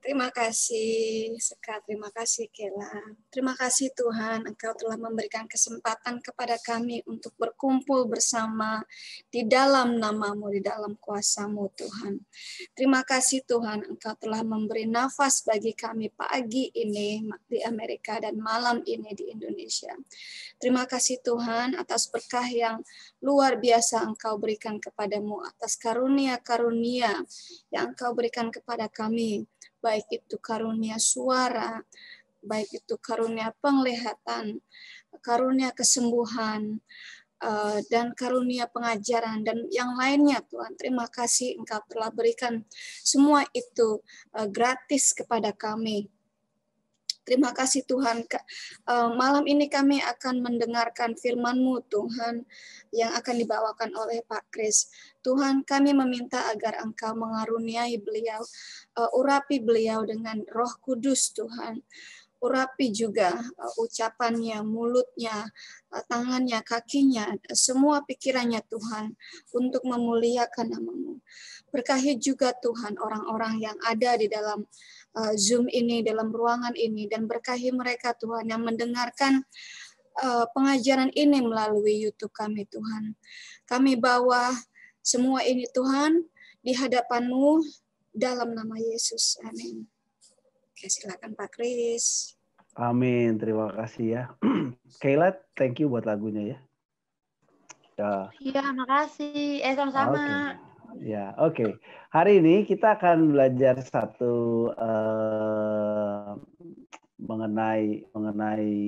Terima kasih, Sekar. Terima kasih, Kela. Terima kasih, Tuhan. Engkau telah memberikan kesempatan kepada kami untuk berkumpul bersama di dalam namamu, di dalam kuasamu, Tuhan. Terima kasih, Tuhan. Engkau telah memberi nafas bagi kami pagi ini di Amerika dan malam ini di Indonesia. Terima kasih, Tuhan, atas berkah yang luar biasa Engkau berikan kepadamu, atas karunia-karunia yang Engkau berikan kepada kami baik itu karunia suara, baik itu karunia penglihatan, karunia kesembuhan, eh, dan karunia pengajaran dan yang lainnya Tuhan. Terima kasih Engkau telah berikan semua itu eh, gratis kepada kami. Terima kasih Tuhan. Eh, malam ini kami akan mendengarkan firman-Mu Tuhan yang akan dibawakan oleh Pak Kris. Tuhan kami meminta agar Engkau mengaruniai beliau, uh, urapi beliau dengan roh kudus Tuhan. Urapi juga uh, ucapannya, mulutnya, uh, tangannya, kakinya, semua pikirannya Tuhan untuk memuliakan namamu. Berkahi juga Tuhan orang-orang yang ada di dalam uh, Zoom ini, dalam ruangan ini, dan berkahi mereka Tuhan yang mendengarkan uh, pengajaran ini melalui YouTube kami Tuhan. Kami bawa semua ini Tuhan di hadapanmu dalam nama Yesus. Amin. Oke, silakan Pak Kris. Amin. Terima kasih ya. Kayla, thank you buat lagunya ya. ya. Iya, makasih. Eh, sama-sama. Okay. Ya, oke. Okay. Hari ini kita akan belajar satu uh, mengenai mengenai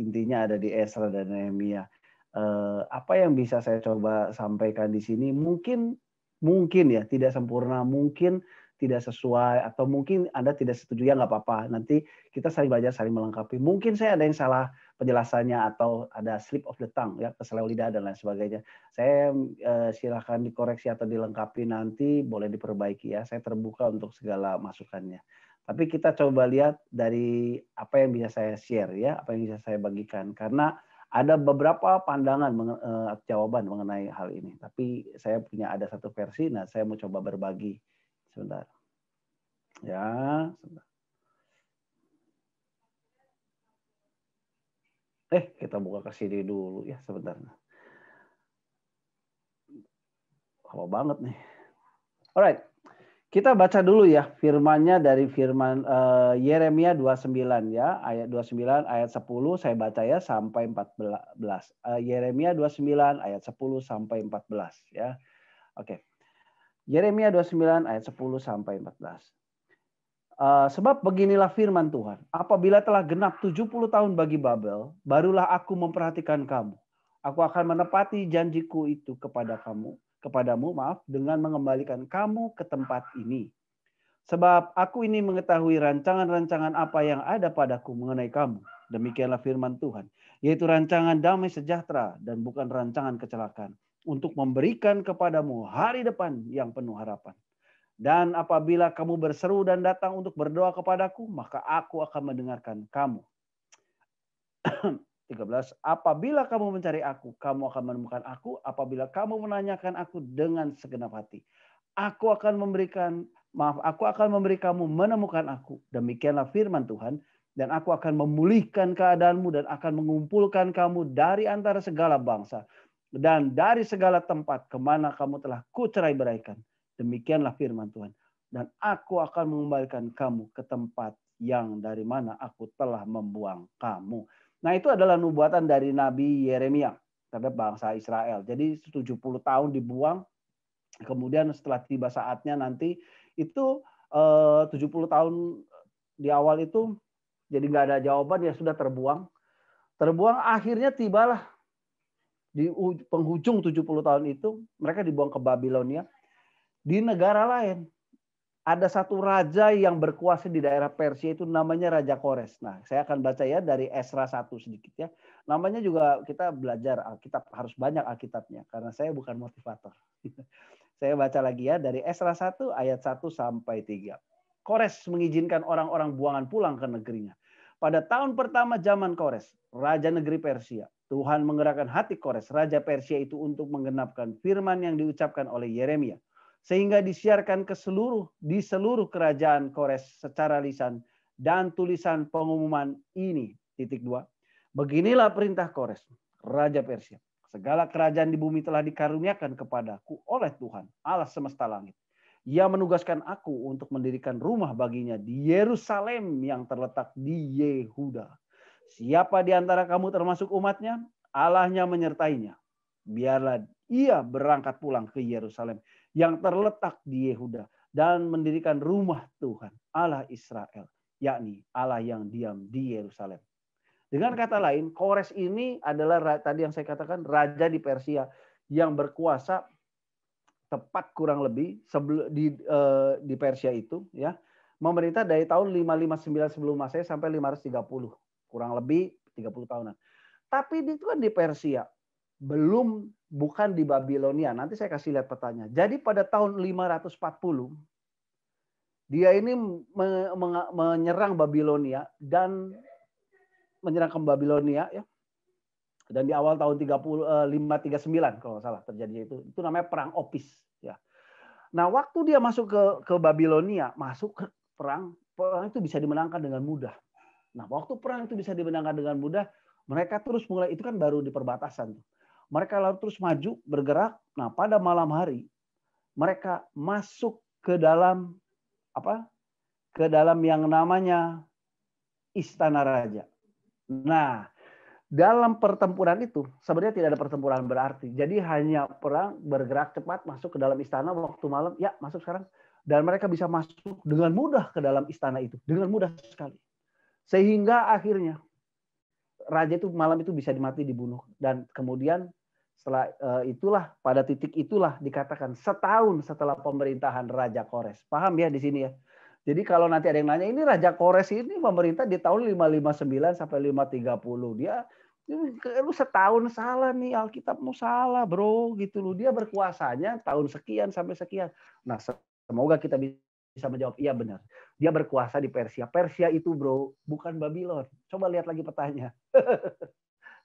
intinya ada di Ezra dan Nehemia. Eh, apa yang bisa saya coba sampaikan di sini mungkin mungkin ya tidak sempurna mungkin tidak sesuai atau mungkin Anda tidak setuju ya nggak apa-apa. Nanti kita saling belajar, saling melengkapi. Mungkin saya ada yang salah penjelasannya atau ada slip of the tongue ya keselau lidah dan lain sebagainya. Saya eh, silahkan dikoreksi atau dilengkapi nanti boleh diperbaiki ya. Saya terbuka untuk segala masukannya. Tapi kita coba lihat dari apa yang bisa saya share ya, apa yang bisa saya bagikan karena ada beberapa pandangan eh, jawaban mengenai hal ini, tapi saya punya ada satu versi. Nah, saya mau coba berbagi sebentar. Ya, sebentar. Eh, kita buka ke sini dulu ya sebentar. Kalau banget nih. Alright, kita baca dulu ya firmannya dari firman uh, Yeremia 29 ya, ayat 29 ayat 10 saya baca ya sampai 14. Uh, eh, Yeremia 29 ayat 10 sampai 14 ya. Oke. Okay. Yeremia 29 ayat 10 sampai 14. Uh, eh, sebab beginilah firman Tuhan, apabila telah genap 70 tahun bagi Babel, barulah aku memperhatikan kamu. Aku akan menepati janjiku itu kepada kamu kepadamu, maaf, dengan mengembalikan kamu ke tempat ini. Sebab aku ini mengetahui rancangan-rancangan apa yang ada padaku mengenai kamu. Demikianlah firman Tuhan, yaitu rancangan damai sejahtera dan bukan rancangan kecelakaan untuk memberikan kepadamu hari depan yang penuh harapan. Dan apabila kamu berseru dan datang untuk berdoa kepadaku, maka aku akan mendengarkan kamu. 13 apabila kamu mencari aku kamu akan menemukan aku apabila kamu menanyakan aku dengan segenap hati aku akan memberikan maaf aku akan memberi kamu menemukan aku demikianlah firman Tuhan dan aku akan memulihkan keadaanmu dan akan mengumpulkan kamu dari antara segala bangsa dan dari segala tempat kemana kamu telah kucerai beraikan demikianlah firman Tuhan dan aku akan mengembalikan kamu ke tempat yang dari mana aku telah membuang kamu. Nah, itu adalah nubuatan dari Nabi Yeremia terhadap bangsa Israel. Jadi 70 tahun dibuang, kemudian setelah tiba saatnya nanti itu eh, 70 tahun di awal itu jadi nggak ada jawaban ya sudah terbuang. Terbuang akhirnya tibalah di penghujung 70 tahun itu mereka dibuang ke Babilonia di negara lain ada satu raja yang berkuasa di daerah Persia itu namanya Raja Kores. Nah, saya akan baca ya dari Esra 1 sedikit ya. Namanya juga kita belajar Alkitab, harus banyak Alkitabnya karena saya bukan motivator. saya baca lagi ya dari Esra 1 ayat 1 sampai 3. Kores mengizinkan orang-orang buangan pulang ke negerinya. Pada tahun pertama zaman Kores, raja negeri Persia, Tuhan menggerakkan hati Kores, raja Persia itu untuk menggenapkan firman yang diucapkan oleh Yeremia sehingga disiarkan ke seluruh di seluruh kerajaan Kores secara lisan dan tulisan pengumuman ini titik dua beginilah perintah Kores raja Persia segala kerajaan di bumi telah dikaruniakan kepadaku oleh Tuhan Allah semesta langit ia menugaskan aku untuk mendirikan rumah baginya di Yerusalem yang terletak di Yehuda. Siapa di antara kamu termasuk umatnya, Allahnya menyertainya. Biarlah ia berangkat pulang ke Yerusalem yang terletak di Yehuda dan mendirikan rumah Tuhan Allah Israel, yakni Allah yang diam di Yerusalem. Dengan kata lain, Kores ini adalah tadi yang saya katakan raja di Persia yang berkuasa tepat kurang lebih sebelum di eh, di Persia itu ya memerintah dari tahun 559 sebelum Masehi sampai 530 kurang lebih 30 tahunan. Tapi itu kan di Persia belum bukan di Babilonia. Nanti saya kasih lihat petanya. Jadi pada tahun 540 dia ini menyerang Babilonia dan menyerang ke Babilonia ya. Dan di awal tahun 30 539 eh, kalau nggak salah terjadi itu. Itu namanya perang Opis ya. Nah, waktu dia masuk ke ke Babilonia, masuk ke perang, perang itu bisa dimenangkan dengan mudah. Nah, waktu perang itu bisa dimenangkan dengan mudah, mereka terus mulai itu kan baru di perbatasan mereka lalu terus maju, bergerak. Nah, pada malam hari mereka masuk ke dalam apa? Ke dalam yang namanya istana raja. Nah, dalam pertempuran itu sebenarnya tidak ada pertempuran berarti. Jadi hanya perang bergerak cepat masuk ke dalam istana waktu malam, ya masuk sekarang dan mereka bisa masuk dengan mudah ke dalam istana itu, dengan mudah sekali. Sehingga akhirnya raja itu malam itu bisa dimati dibunuh dan kemudian setelah eh, itulah pada titik itulah dikatakan setahun setelah pemerintahan Raja Kores. Paham ya di sini ya? Jadi kalau nanti ada yang nanya ini Raja Kores ini pemerintah di tahun 559 sampai 530 dia eh, lu setahun salah nih Alkitabmu salah bro gitu lu dia berkuasanya tahun sekian sampai sekian nah semoga kita bisa menjawab iya benar dia berkuasa di Persia Persia itu bro bukan Babylon coba lihat lagi petanya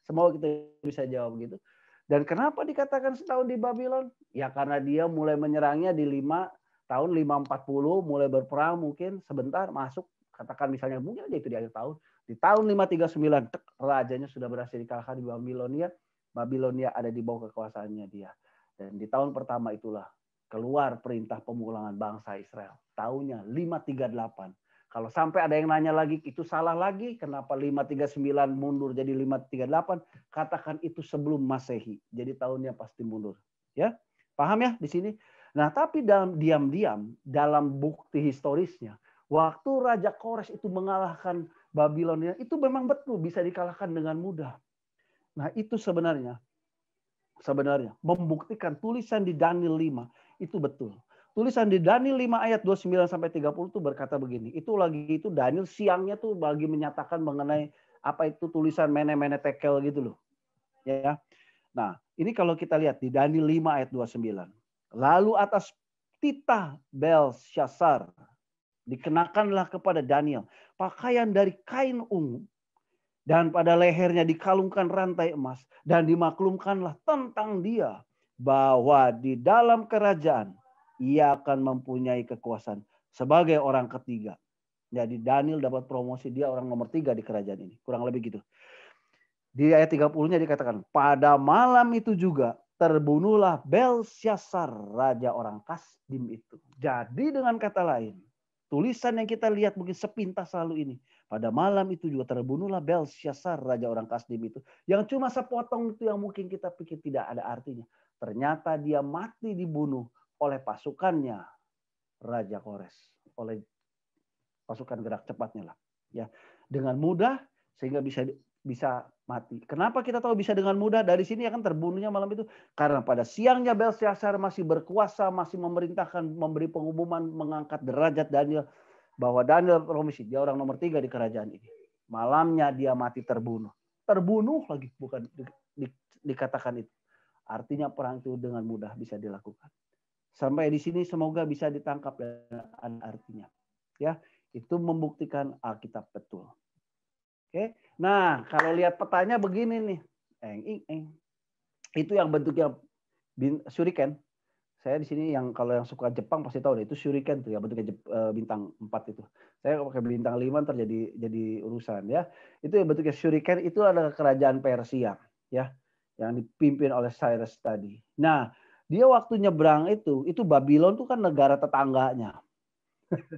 semoga kita bisa jawab gitu dan kenapa dikatakan setahun di Babylon? Ya karena dia mulai menyerangnya di lima tahun 540 mulai berperang mungkin sebentar masuk katakan misalnya mungkin aja itu di akhir tahun di tahun 539 tek, rajanya sudah berhasil dikalahkan di Babilonia Babilonia ada di bawah kekuasaannya dia dan di tahun pertama itulah keluar perintah pemulangan bangsa Israel tahunnya 538 kalau sampai ada yang nanya lagi, itu salah lagi. Kenapa 539 mundur jadi 538? Katakan itu sebelum Masehi. Jadi tahunnya pasti mundur. Ya, paham ya di sini. Nah, tapi dalam diam-diam, dalam bukti historisnya, waktu Raja Kores itu mengalahkan Babilonia, itu memang betul bisa dikalahkan dengan mudah. Nah, itu sebenarnya sebenarnya membuktikan tulisan di Daniel 5 itu betul tulisan di Daniel 5 ayat 29 sampai 30 itu berkata begini. Itu lagi itu Daniel siangnya tuh bagi menyatakan mengenai apa itu tulisan mene-mene tekel gitu loh. Ya. Nah, ini kalau kita lihat di Daniel 5 ayat 29. Lalu atas titah Belshazzar dikenakanlah kepada Daniel pakaian dari kain ungu dan pada lehernya dikalungkan rantai emas dan dimaklumkanlah tentang dia bahwa di dalam kerajaan ia akan mempunyai kekuasaan sebagai orang ketiga. Jadi Daniel dapat promosi dia orang nomor tiga di kerajaan ini. Kurang lebih gitu. Di ayat 30-nya dikatakan, pada malam itu juga terbunuhlah Belsyasar, raja orang Kasdim itu. Jadi dengan kata lain, tulisan yang kita lihat mungkin sepintas selalu ini. Pada malam itu juga terbunuhlah Belsyasar, raja orang Kasdim itu. Yang cuma sepotong itu yang mungkin kita pikir tidak ada artinya. Ternyata dia mati dibunuh oleh pasukannya Raja Kores, oleh pasukan gerak cepatnya lah. Ya, dengan mudah sehingga bisa bisa mati. Kenapa kita tahu bisa dengan mudah? Dari sini akan terbunuhnya malam itu karena pada siangnya Belshazzar masih berkuasa, masih memerintahkan, memberi pengumuman, mengangkat derajat Daniel bahwa Daniel Romisi dia orang nomor tiga di kerajaan ini. Malamnya dia mati terbunuh. Terbunuh lagi bukan di, di, dikatakan itu. Artinya perang itu dengan mudah bisa dilakukan. Sampai di sini semoga bisa ditangkap dan artinya. Ya, itu membuktikan Alkitab betul. Oke. Nah, kalau lihat petanya begini nih. Eng, eng, eng. Itu yang bentuknya bin, suriken. Saya di sini yang kalau yang suka Jepang pasti tahu deh, itu suriken tuh ya bentuknya eh, bintang 4 itu. Saya pakai bintang 5 terjadi jadi urusan ya. Itu yang bentuknya suriken itu adalah kerajaan Persia ya yang dipimpin oleh Cyrus tadi. Nah, dia waktu nyebrang itu, itu Babylon tuh kan negara tetangganya.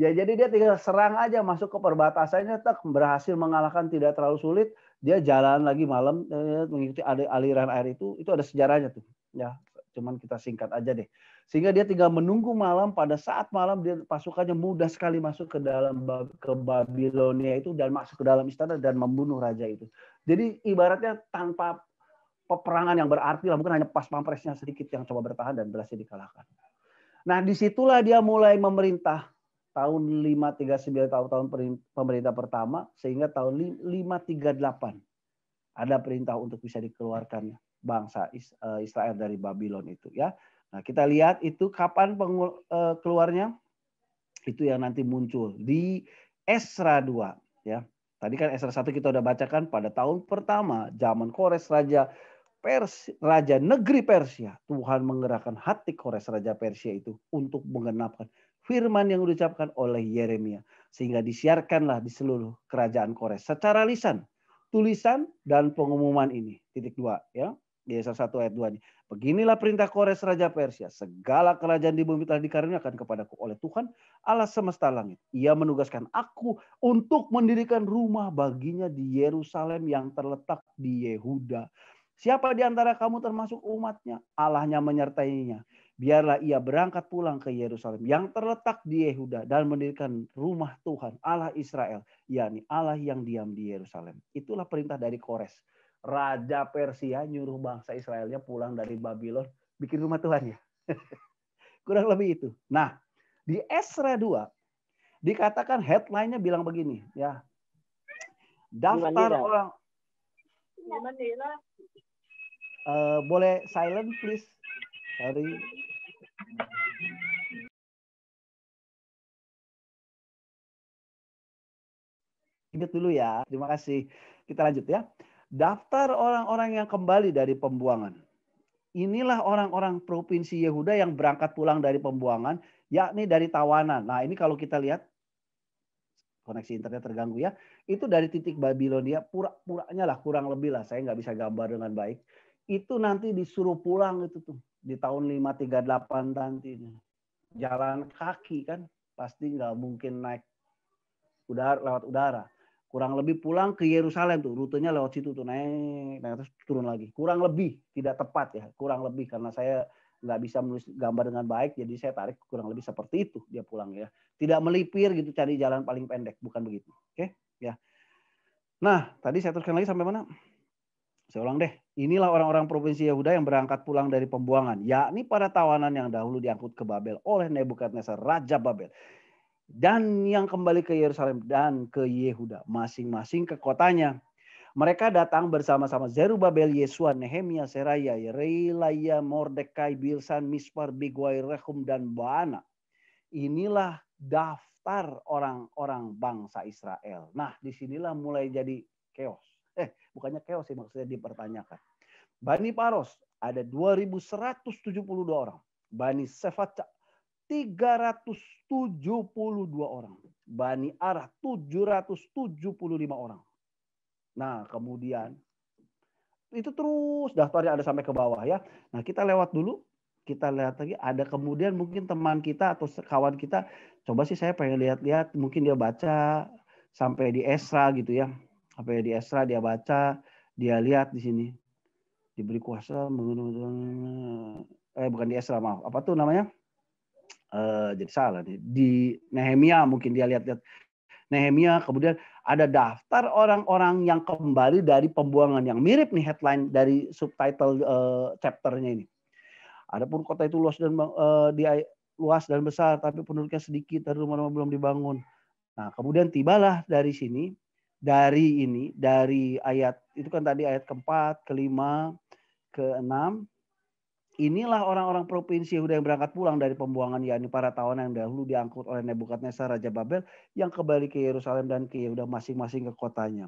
ya jadi dia tinggal serang aja masuk ke perbatasannya, tak berhasil mengalahkan tidak terlalu sulit. Dia jalan lagi malam eh, mengikuti aliran air itu, itu ada sejarahnya tuh. Ya, cuman kita singkat aja deh. Sehingga dia tinggal menunggu malam. Pada saat malam dia pasukannya mudah sekali masuk ke dalam ke Babilonia itu dan masuk ke dalam istana dan membunuh raja itu. Jadi ibaratnya tanpa peperangan yang berarti lah mungkin hanya pas pampresnya sedikit yang coba bertahan dan berhasil dikalahkan. Nah disitulah dia mulai memerintah tahun 539 tahun tahun pemerintah pertama sehingga tahun 538 ada perintah untuk bisa dikeluarkan bangsa eh, Israel dari Babylon itu ya. Nah kita lihat itu kapan eh, keluarnya itu yang nanti muncul di Esra 2 ya. Tadi kan Esra 1 kita udah bacakan pada tahun pertama zaman Kores Raja Pers, raja negeri Persia, Tuhan menggerakkan hati Kores raja Persia itu untuk mengenapkan firman yang diucapkan oleh Yeremia sehingga disiarkanlah di seluruh kerajaan Kores secara lisan, tulisan dan pengumuman ini. Titik dua ya. Yesaya satu ayat dua ini. Beginilah perintah Kores Raja Persia. Segala kerajaan di bumi telah dikaruniakan kepadaku oleh Tuhan Allah semesta langit. Ia menugaskan aku untuk mendirikan rumah baginya di Yerusalem yang terletak di Yehuda. Siapa di antara kamu termasuk umatnya? Allahnya menyertainya. Biarlah ia berangkat pulang ke Yerusalem yang terletak di Yehuda dan mendirikan rumah Tuhan Allah Israel, yakni Allah yang diam di Yerusalem. Itulah perintah dari Kores. Raja Persia nyuruh bangsa Israelnya pulang dari Babylon bikin rumah Tuhan ya. Kurang lebih itu. Nah, di Esra 2 dikatakan headline-nya bilang begini ya. Daftar orang Eh, boleh silent please? Sorry. ini dulu ya. Terima kasih. Kita lanjut ya. Daftar orang-orang yang kembali dari pembuangan. Inilah orang-orang provinsi Yehuda yang berangkat pulang dari pembuangan, yakni dari Tawanan. Nah, ini kalau kita lihat koneksi internet terganggu ya. Itu dari titik Babilonia, pura-puranya lah kurang lebih lah. Saya nggak bisa gambar dengan baik itu nanti disuruh pulang itu tuh di tahun 538 nanti jalan kaki kan pasti nggak mungkin naik udara lewat udara kurang lebih pulang ke Yerusalem tuh rutenya lewat situ tuh naik naik terus turun lagi kurang lebih tidak tepat ya kurang lebih karena saya nggak bisa menulis gambar dengan baik jadi saya tarik kurang lebih seperti itu dia pulang ya tidak melipir gitu cari jalan paling pendek bukan begitu oke okay? ya nah tadi saya teruskan lagi sampai mana saya ulang deh, inilah orang-orang provinsi Yehuda yang berangkat pulang dari pembuangan, yakni para tawanan yang dahulu diangkut ke Babel oleh Nebukadnezar, Raja Babel. Dan yang kembali ke Yerusalem dan ke Yehuda, masing-masing ke kotanya. Mereka datang bersama-sama Zerubabel, Yesua, Nehemia, Seraya, Reilaya, Mordekai, Bilsan, Mispar, Bigwai, Rehum, dan Baana. Inilah daftar orang-orang bangsa Israel. Nah, disinilah mulai jadi keos eh bukannya keos sih maksudnya dipertanyakan. Bani Paros ada 2172 orang. Bani Sefata 372 orang. Bani Arah 775 orang. Nah, kemudian itu terus daftarnya ada sampai ke bawah ya. Nah, kita lewat dulu, kita lihat lagi ada kemudian mungkin teman kita atau kawan kita coba sih saya pengen lihat-lihat mungkin dia baca sampai di Esra gitu ya. Apa ya di Esra dia baca, dia lihat di sini. Diberi kuasa eh bukan di Esra maaf. Apa tuh namanya? Eh, jadi salah nih. Di Nehemia mungkin dia lihat-lihat Nehemia, kemudian ada daftar orang-orang yang kembali dari pembuangan yang mirip nih headline dari subtitle uh, chapternya ini. Adapun kota itu luas dan eh, di luas dan besar, tapi penduduknya sedikit dan rumah-rumah belum dibangun. Nah, kemudian tibalah dari sini dari ini, dari ayat itu kan tadi ayat keempat, kelima, keenam. Inilah orang-orang provinsi Yehuda yang berangkat pulang dari pembuangan, yakni para tawanan yang dahulu diangkut oleh Nebukadnezar Raja Babel yang kembali ke Yerusalem dan ke Yehuda masing-masing ke kotanya.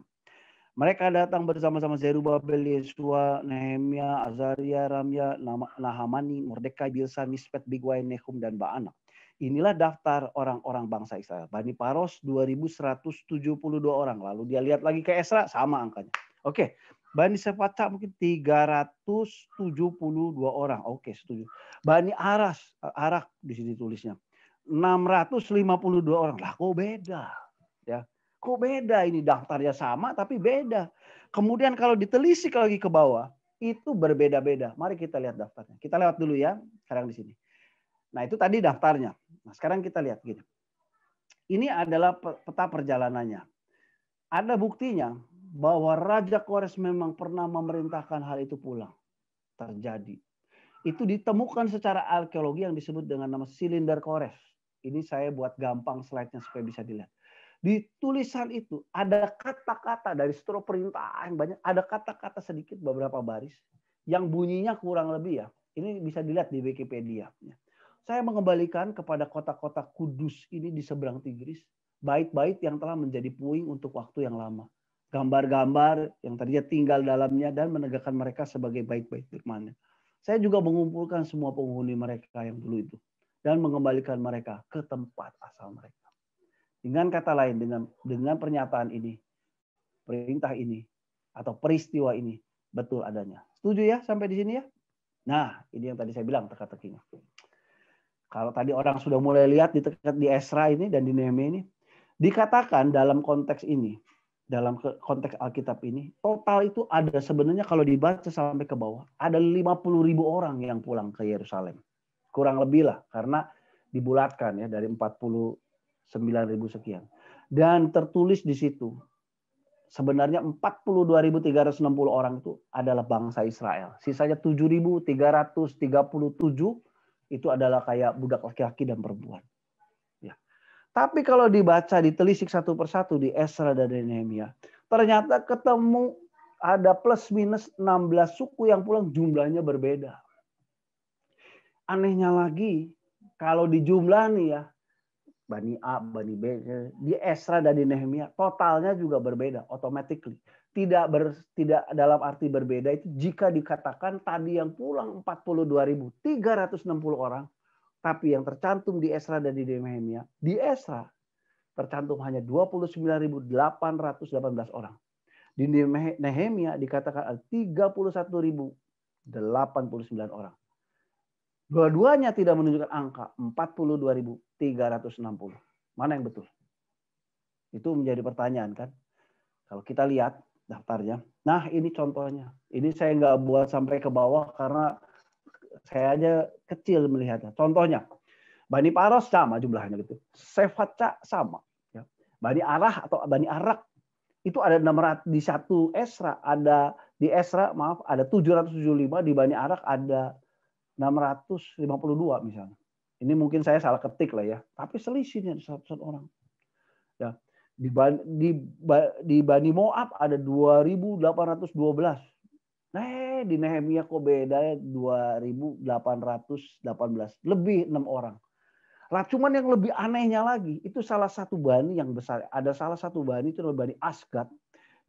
Mereka datang bersama-sama Zerubabel, Yesua, Nehemia, Azaria, Ramya, Nahamani, Mordekai, Bilsa, Mispet, Bigwai, Nehum, dan Baana. Inilah daftar orang-orang bangsa Israel. Bani Paros 2172 orang. Lalu dia lihat lagi ke Esra, sama angkanya. Oke, Bani Sefata mungkin 372 orang. Oke, setuju. Bani Aras, Arak di sini tulisnya. 652 orang. Lah kok beda? Ya. Kok beda ini daftarnya sama tapi beda. Kemudian kalau ditelisik lagi ke bawah, itu berbeda-beda. Mari kita lihat daftarnya. Kita lewat dulu ya, sekarang di sini. Nah, itu tadi daftarnya. Nah, sekarang kita lihat gini. Ini adalah peta perjalanannya. Ada buktinya bahwa Raja Kores memang pernah memerintahkan hal itu pulang. terjadi. Itu ditemukan secara arkeologi yang disebut dengan nama silinder Kores. Ini saya buat gampang slide-nya supaya bisa dilihat. Di tulisan itu ada kata-kata dari setelah perintah yang banyak, ada kata-kata sedikit beberapa baris yang bunyinya kurang lebih ya. Ini bisa dilihat di Wikipedia saya mengembalikan kepada kota-kota kudus ini di seberang Tigris, bait-bait yang telah menjadi puing untuk waktu yang lama. Gambar-gambar yang tadinya tinggal dalamnya dan menegakkan mereka sebagai bait-bait firman Saya juga mengumpulkan semua penghuni mereka yang dulu itu dan mengembalikan mereka ke tempat asal mereka. Dengan kata lain, dengan dengan pernyataan ini, perintah ini atau peristiwa ini betul adanya. Setuju ya sampai di sini ya? Nah, ini yang tadi saya bilang teka-tekinya. Kalau tadi orang sudah mulai lihat di di Esra ini dan di Nehemia ini dikatakan dalam konteks ini, dalam konteks Alkitab ini, total itu ada sebenarnya kalau dibaca sampai ke bawah ada 50 ribu orang yang pulang ke Yerusalem. Kurang lebih lah karena dibulatkan ya dari 49 ribu sekian. Dan tertulis di situ sebenarnya 42.360 orang itu adalah bangsa Israel. Sisanya 7.337 itu adalah kayak budak laki-laki dan perempuan. Ya. Tapi kalau dibaca, ditelisik satu persatu di Esra dan Nehemia, ternyata ketemu ada plus minus 16 suku yang pulang jumlahnya berbeda. Anehnya lagi, kalau di jumlah nih ya, Bani A, Bani B, di Esra dan di Nehemia, totalnya juga berbeda, automatically tidak ber, tidak dalam arti berbeda itu jika dikatakan tadi yang pulang 42.360 orang tapi yang tercantum di Esra dan di Nehemia di Esra tercantum hanya 29.818 orang. Di Nehemia dikatakan 31.089 orang. Dua-duanya tidak menunjukkan angka 42.360. Mana yang betul? Itu menjadi pertanyaan kan? Kalau kita lihat daftarnya. Nah ini contohnya. Ini saya nggak buat sampai ke bawah karena saya aja kecil melihatnya. Contohnya, Bani Paros sama jumlahnya gitu. Sefatca sama. Ya. Bani Arah atau Bani Arak itu ada 600 di satu Esra ada di Esra maaf ada 775 di Bani Arak ada 652 misalnya. Ini mungkin saya salah ketik lah ya, tapi selisihnya satu orang. Di, di, di Bani Moab ada 2812. Nah, eh, di Nehemia kok beda ya 2818. Lebih enam orang. Lah cuman yang lebih anehnya lagi, itu salah satu bani yang besar. Ada salah satu bani itu namanya bani Asgard.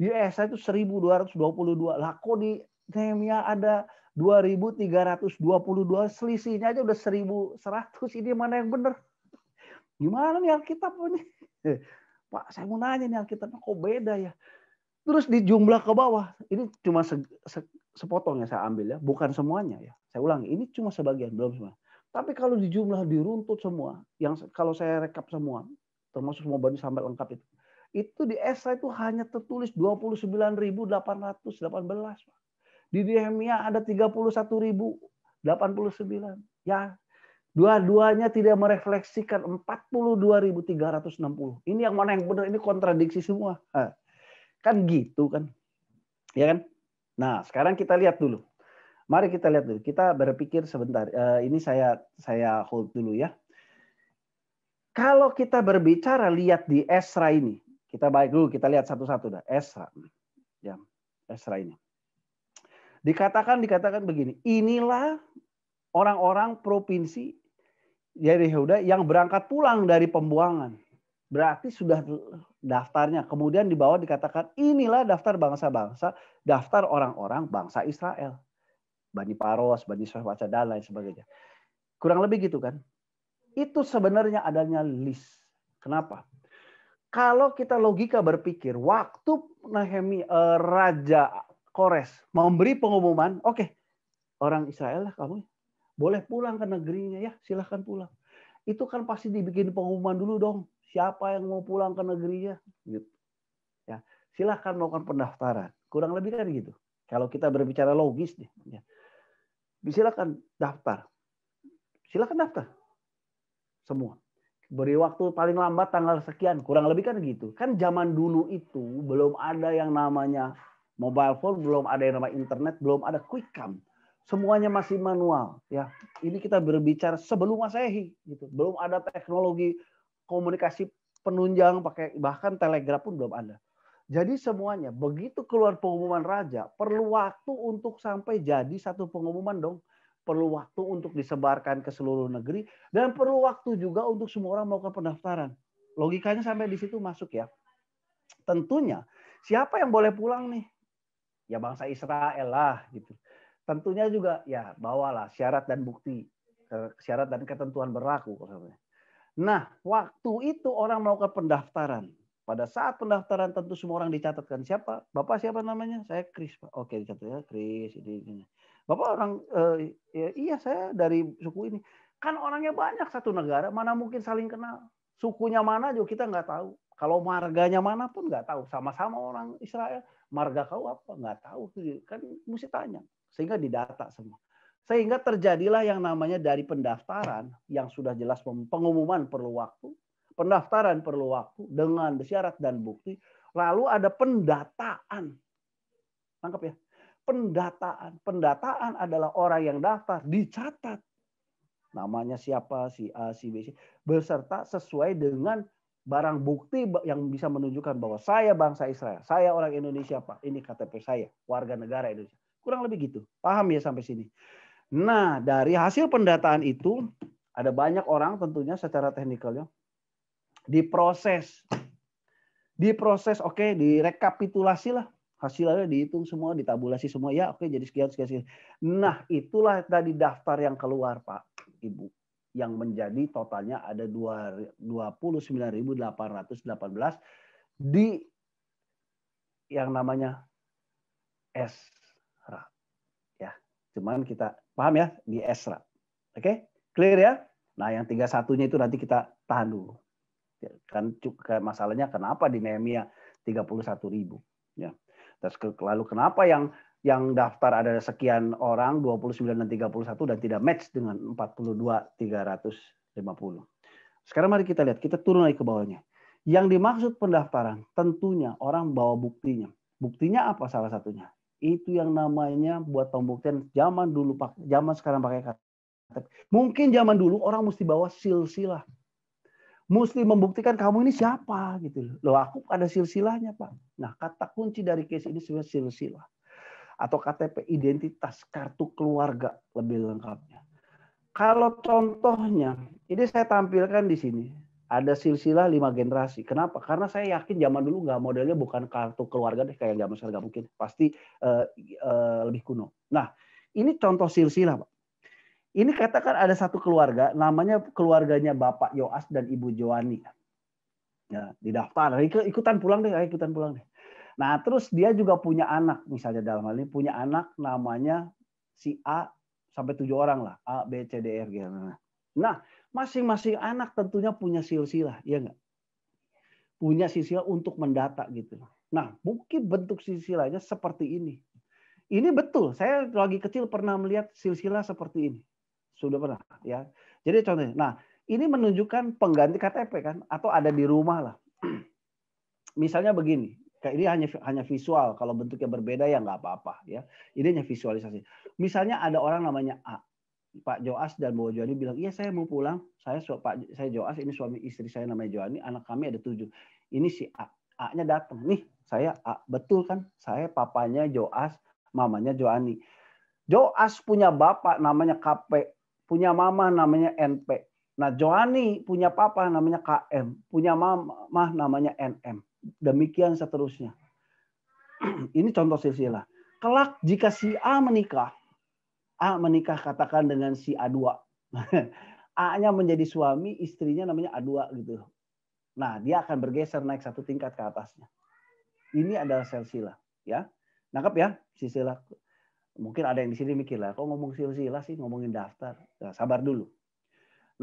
Di Esa itu 1222. Lah kok di Nehemia ada 2322 selisihnya aja udah 1100 ini mana yang benar gimana nih Alkitab ini Pak, saya mau nanya nih Alkitabnya kok beda ya? Terus di jumlah ke bawah. Ini cuma se se sepotong yang saya ambil ya, bukan semuanya ya. Saya ulangi, ini cuma sebagian, belum semua. Tapi kalau di jumlah diruntut semua, yang kalau saya rekap semua, termasuk semua bani sampai lengkap itu, itu di Esra itu hanya tertulis 29.818. Pak. Di Nehemia ada 31.089. Ya, Dua-duanya tidak merefleksikan 42.360. Ini yang mana yang benar? Ini kontradiksi semua. Kan gitu kan. Ya kan? Nah, sekarang kita lihat dulu. Mari kita lihat dulu. Kita berpikir sebentar. Eh, ini saya saya hold dulu ya. Kalau kita berbicara lihat di Esra ini, kita baik dulu kita lihat satu-satu dah. Esra, ya Esra ini. Dikatakan dikatakan begini. Inilah orang-orang provinsi dari Yehuda ya yang berangkat pulang dari pembuangan. Berarti sudah daftarnya. Kemudian di bawah dikatakan inilah daftar bangsa-bangsa, daftar orang-orang bangsa Israel. Bani Paros, Bani Sofaca, dan lain sebagainya. Kurang lebih gitu kan. Itu sebenarnya adanya list. Kenapa? Kalau kita logika berpikir, waktu Nehemi eh, Raja Kores memberi pengumuman, oke, okay, orang Israel lah kamu boleh pulang ke negerinya ya silahkan pulang itu kan pasti dibikin pengumuman dulu dong siapa yang mau pulang ke negerinya gitu ya silahkan melakukan pendaftaran kurang lebih kan gitu kalau kita berbicara logis nih ya. silahkan daftar silahkan daftar semua beri waktu paling lambat tanggal sekian kurang lebih kan gitu kan zaman dulu itu belum ada yang namanya mobile phone belum ada yang namanya internet belum ada quick count semuanya masih manual ya. Ini kita berbicara sebelum Masehi gitu. Belum ada teknologi komunikasi penunjang pakai bahkan telegraf pun belum ada. Jadi semuanya begitu keluar pengumuman raja perlu waktu untuk sampai jadi satu pengumuman dong. Perlu waktu untuk disebarkan ke seluruh negeri dan perlu waktu juga untuk semua orang melakukan pendaftaran. Logikanya sampai di situ masuk ya. Tentunya siapa yang boleh pulang nih? Ya bangsa Israel lah gitu tentunya juga ya bawalah syarat dan bukti, syarat dan ketentuan berlaku. Nah, waktu itu orang melakukan pendaftaran. Pada saat pendaftaran tentu semua orang dicatatkan siapa? Bapak siapa namanya? Saya Kris, Pak. Oke, dicatat ya Kris ini, ini. Bapak orang eh, ya, iya saya dari suku ini. Kan orangnya banyak satu negara, mana mungkin saling kenal. Sukunya mana juga kita nggak tahu. Kalau marganya mana pun nggak tahu. Sama-sama orang Israel, marga kau apa? Nggak tahu. Kan mesti tanya sehingga didata semua. Sehingga terjadilah yang namanya dari pendaftaran yang sudah jelas pengumuman perlu waktu, pendaftaran perlu waktu dengan syarat dan bukti, lalu ada pendataan. Tangkap ya. Pendataan. Pendataan adalah orang yang daftar dicatat namanya siapa, si A, si B, si beserta sesuai dengan barang bukti yang bisa menunjukkan bahwa saya bangsa Israel, saya orang Indonesia, Pak. Ini KTP saya, warga negara Indonesia. Kurang lebih gitu. Paham ya sampai sini? Nah, dari hasil pendataan itu ada banyak orang tentunya secara teknikalnya diproses. Diproses oke, okay, direkapitulasi lah hasilnya dihitung semua, ditabulasi semua. Ya, oke okay, jadi sekian sekian. sekian. Nah, itulah tadi daftar yang keluar, Pak, Ibu yang menjadi totalnya ada 29.818 di yang namanya S Cuman kita paham ya di Esra. Oke, okay? clear ya? Nah, yang tiga satunya itu nanti kita tahan dulu. Kan masalahnya kenapa di Nehemia satu ribu? Ya. Terus ke, lalu kenapa yang yang daftar ada sekian orang 29 dan 31 dan tidak match dengan 42 350. Sekarang mari kita lihat, kita turun lagi ke bawahnya. Yang dimaksud pendaftaran tentunya orang bawa buktinya. Buktinya apa salah satunya? itu yang namanya buat pembuktian zaman dulu pak zaman sekarang pakai KTP mungkin zaman dulu orang mesti bawa silsilah mesti membuktikan kamu ini siapa gitu loh aku ada silsilahnya pak nah kata kunci dari case ini sebenarnya silsilah atau KTP identitas kartu keluarga lebih lengkapnya kalau contohnya ini saya tampilkan di sini ada silsilah lima generasi. Kenapa? Karena saya yakin zaman dulu nggak modelnya bukan kartu keluarga deh kayak zaman sekarang mungkin, pasti uh, uh, lebih kuno. Nah, ini contoh silsilah, Pak. Ini katakan ada satu keluarga, namanya keluarganya Bapak Yoas dan Ibu Joani. Ya, didaftar, ikutan pulang deh, ikutan pulang deh. Nah, terus dia juga punya anak, misalnya dalam hal ini punya anak namanya si A sampai tujuh orang lah, A, B, C, D, E, F, G. Nah, Masing-masing anak tentunya punya silsilah, ya enggak Punya silsilah untuk mendata gitu. Nah, mungkin bentuk silsilahnya seperti ini. Ini betul, saya lagi kecil pernah melihat silsilah seperti ini. Sudah pernah, ya. Jadi contohnya, nah ini menunjukkan pengganti KTP kan, atau ada di rumah lah. Misalnya begini, ini hanya hanya visual. Kalau bentuknya berbeda ya nggak apa-apa ya. Ini hanya visualisasi. Misalnya ada orang namanya A. Pak Joas dan Bu Joani bilang, iya saya mau pulang, saya Pak saya Joas, ini suami istri saya namanya Joani, anak kami ada tujuh. Ini si A, A-nya datang, nih saya A, betul kan? Saya papanya Joas, mamanya Joani. Joas punya bapak namanya KP, punya mama namanya NP. Nah Joani punya papa namanya KM, punya mama namanya NM. Demikian seterusnya. ini contoh silsilah. Kelak jika si A menikah, A menikah katakan dengan si A2. A-nya menjadi suami, istrinya namanya A2 gitu. Nah, dia akan bergeser naik satu tingkat ke atasnya. Ini adalah silsilah, ya. Nangkap ya, silsilah. Mungkin ada yang di sini mikir lah, kok ngomong silsilah sih, ngomongin daftar. Nah, sabar dulu.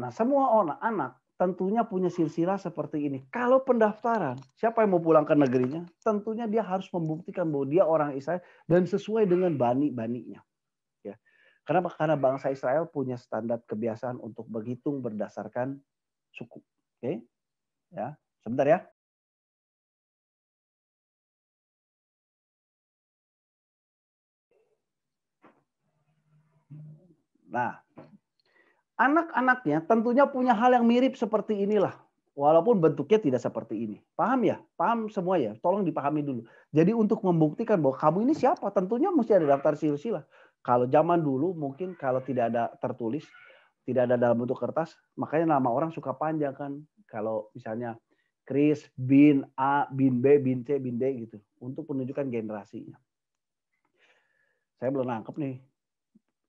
Nah, semua orang anak tentunya punya silsilah seperti ini. Kalau pendaftaran, siapa yang mau pulang ke negerinya? Tentunya dia harus membuktikan bahwa dia orang Israel dan sesuai dengan bani-baninya. Kenapa? Karena bangsa Israel punya standar kebiasaan untuk berhitung berdasarkan suku. Oke? Okay? Ya, sebentar ya. Nah, anak-anaknya tentunya punya hal yang mirip seperti inilah. Walaupun bentuknya tidak seperti ini. Paham ya? Paham semua ya? Tolong dipahami dulu. Jadi untuk membuktikan bahwa kamu ini siapa, tentunya mesti ada daftar silsilah. Kalau zaman dulu mungkin kalau tidak ada tertulis, tidak ada dalam bentuk kertas, makanya nama orang suka panjang kan. Kalau misalnya Chris bin A, bin B, bin C, bin D gitu untuk menunjukkan generasinya. Saya belum nangkep nih.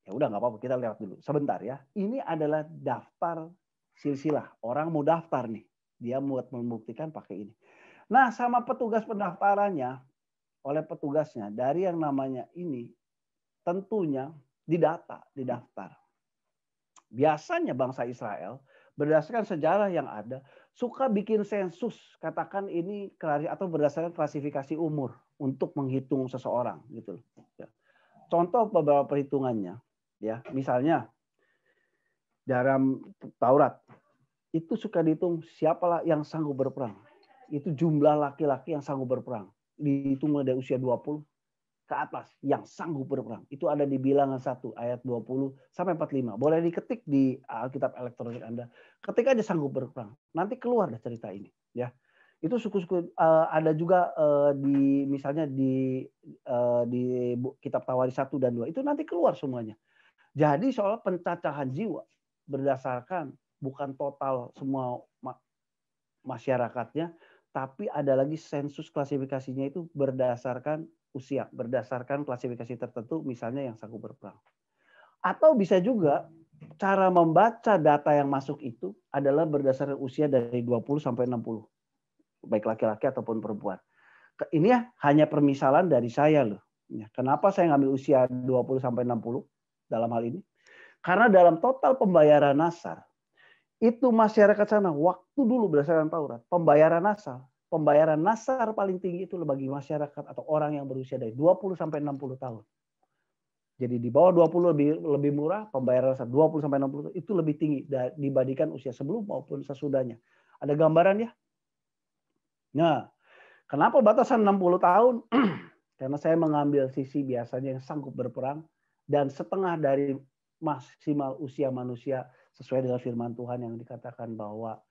Ya udah nggak apa-apa, kita lewat dulu. Sebentar ya. Ini adalah daftar silsilah. Orang mau daftar nih. Dia buat membuktikan pakai ini. Nah, sama petugas pendaftarannya oleh petugasnya dari yang namanya ini tentunya didata, didaftar. Biasanya bangsa Israel berdasarkan sejarah yang ada suka bikin sensus, katakan ini atau berdasarkan klasifikasi umur untuk menghitung seseorang gitu ya. Contoh beberapa perhitungannya ya, misalnya dalam Taurat itu suka dihitung siapalah yang sanggup berperang. Itu jumlah laki-laki yang sanggup berperang. Dihitung dari usia 20 ke atas yang sanggup berperang. Itu ada di bilangan 1 ayat 20 sampai 45. Boleh diketik di uh, Alkitab elektronik Anda. Ketik aja sanggup berperang. Nanti keluar dah cerita ini, ya. Itu suku-suku uh, ada juga uh, di misalnya di di kitab Tawari 1 dan 2. Itu nanti keluar semuanya. Jadi soal pencacahan jiwa berdasarkan bukan total semua masyarakatnya, tapi ada lagi sensus klasifikasinya itu berdasarkan usia berdasarkan klasifikasi tertentu misalnya yang sanggup berperang. Atau bisa juga cara membaca data yang masuk itu adalah berdasarkan usia dari 20 sampai 60. Baik laki-laki ataupun perempuan. Ini ya hanya permisalan dari saya loh. Ya, kenapa saya ngambil usia 20 sampai 60 dalam hal ini? Karena dalam total pembayaran nasar itu masyarakat sana waktu dulu berdasarkan Taurat pembayaran nasar pembayaran nasar paling tinggi itu bagi masyarakat atau orang yang berusia dari 20 sampai 60 tahun. Jadi di bawah 20 lebih lebih murah, pembayaran nasar 20 sampai 60 itu lebih tinggi dibandingkan usia sebelum maupun sesudahnya. Ada gambaran ya? Nah, kenapa batasan 60 tahun? Karena saya mengambil sisi biasanya yang sanggup berperang dan setengah dari maksimal usia manusia sesuai dengan firman Tuhan yang dikatakan bahwa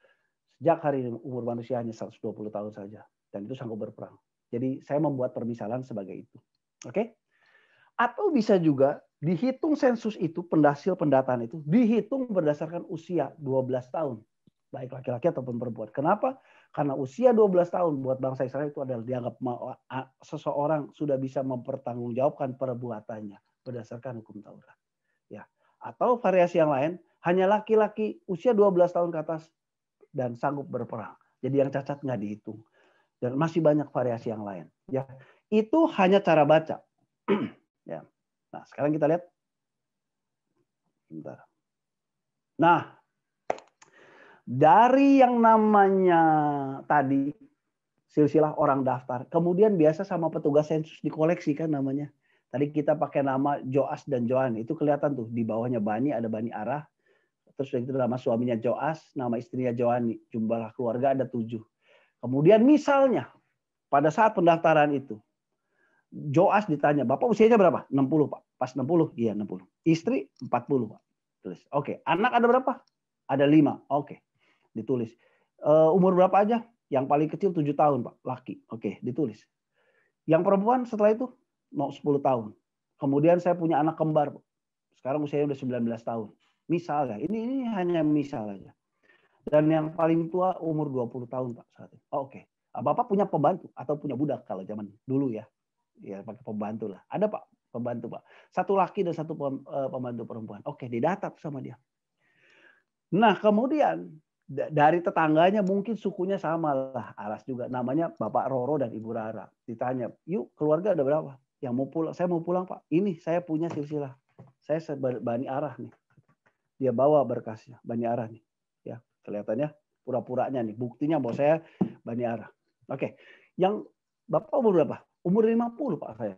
Sejak hari ini umur manusia hanya 120 tahun saja. Dan itu sanggup berperang. Jadi saya membuat permisalan sebagai itu. Oke? Okay? Atau bisa juga dihitung sensus itu, pendasil pendataan itu, dihitung berdasarkan usia 12 tahun. Baik laki-laki ataupun perempuan. Kenapa? Karena usia 12 tahun buat bangsa Israel itu adalah dianggap seseorang sudah bisa mempertanggungjawabkan perbuatannya berdasarkan hukum Taurat. Ya. Atau variasi yang lain, hanya laki-laki usia 12 tahun ke atas dan sanggup berperang. Jadi yang cacat nggak dihitung. Dan masih banyak variasi yang lain. Ya, itu hanya cara baca. ya. Nah, sekarang kita lihat. Bentar. Nah, dari yang namanya tadi silsilah orang daftar, kemudian biasa sama petugas sensus dikoleksi kan namanya. Tadi kita pakai nama Joas dan Joan, itu kelihatan tuh di bawahnya Bani ada Bani Arah, terus itu nama suaminya Joas, nama istrinya Joani. Jumlah keluarga ada tujuh. Kemudian misalnya pada saat pendaftaran itu, Joas ditanya, Bapak usianya berapa? 60 Pak. Pas 60? Iya 60. Istri 40 Pak. Tulis. Oke. Anak ada berapa? Ada lima. Oke. Ditulis. Eh, umur berapa aja? Yang paling kecil tujuh tahun Pak. Laki. Oke. Ditulis. Yang perempuan setelah itu? mau 10 tahun. Kemudian saya punya anak kembar Sekarang usianya udah 19 tahun. Misalnya, ini ini hanya misal aja. Dan yang paling tua umur 20 tahun Pak saat ini. Oh, Oke. Okay. Bapak punya pembantu atau punya budak kalau zaman dulu ya. Ya pakai pembantu lah. Ada Pak pembantu Pak. Satu laki dan satu eh, pembantu perempuan. Oke, okay, didatap sama dia. Nah, kemudian dari tetangganya mungkin sukunya sama lah alas juga namanya Bapak Roro dan Ibu Rara ditanya yuk keluarga ada berapa yang mau pulang saya mau pulang Pak ini saya punya silsilah saya sebani arah nih dia bawa berkasnya Bani Arah nih. Ya, kelihatannya pura-puranya nih. Buktinya bahwa saya Bani Arah. Oke. Yang Bapak umur berapa? Umur 50, Pak saya.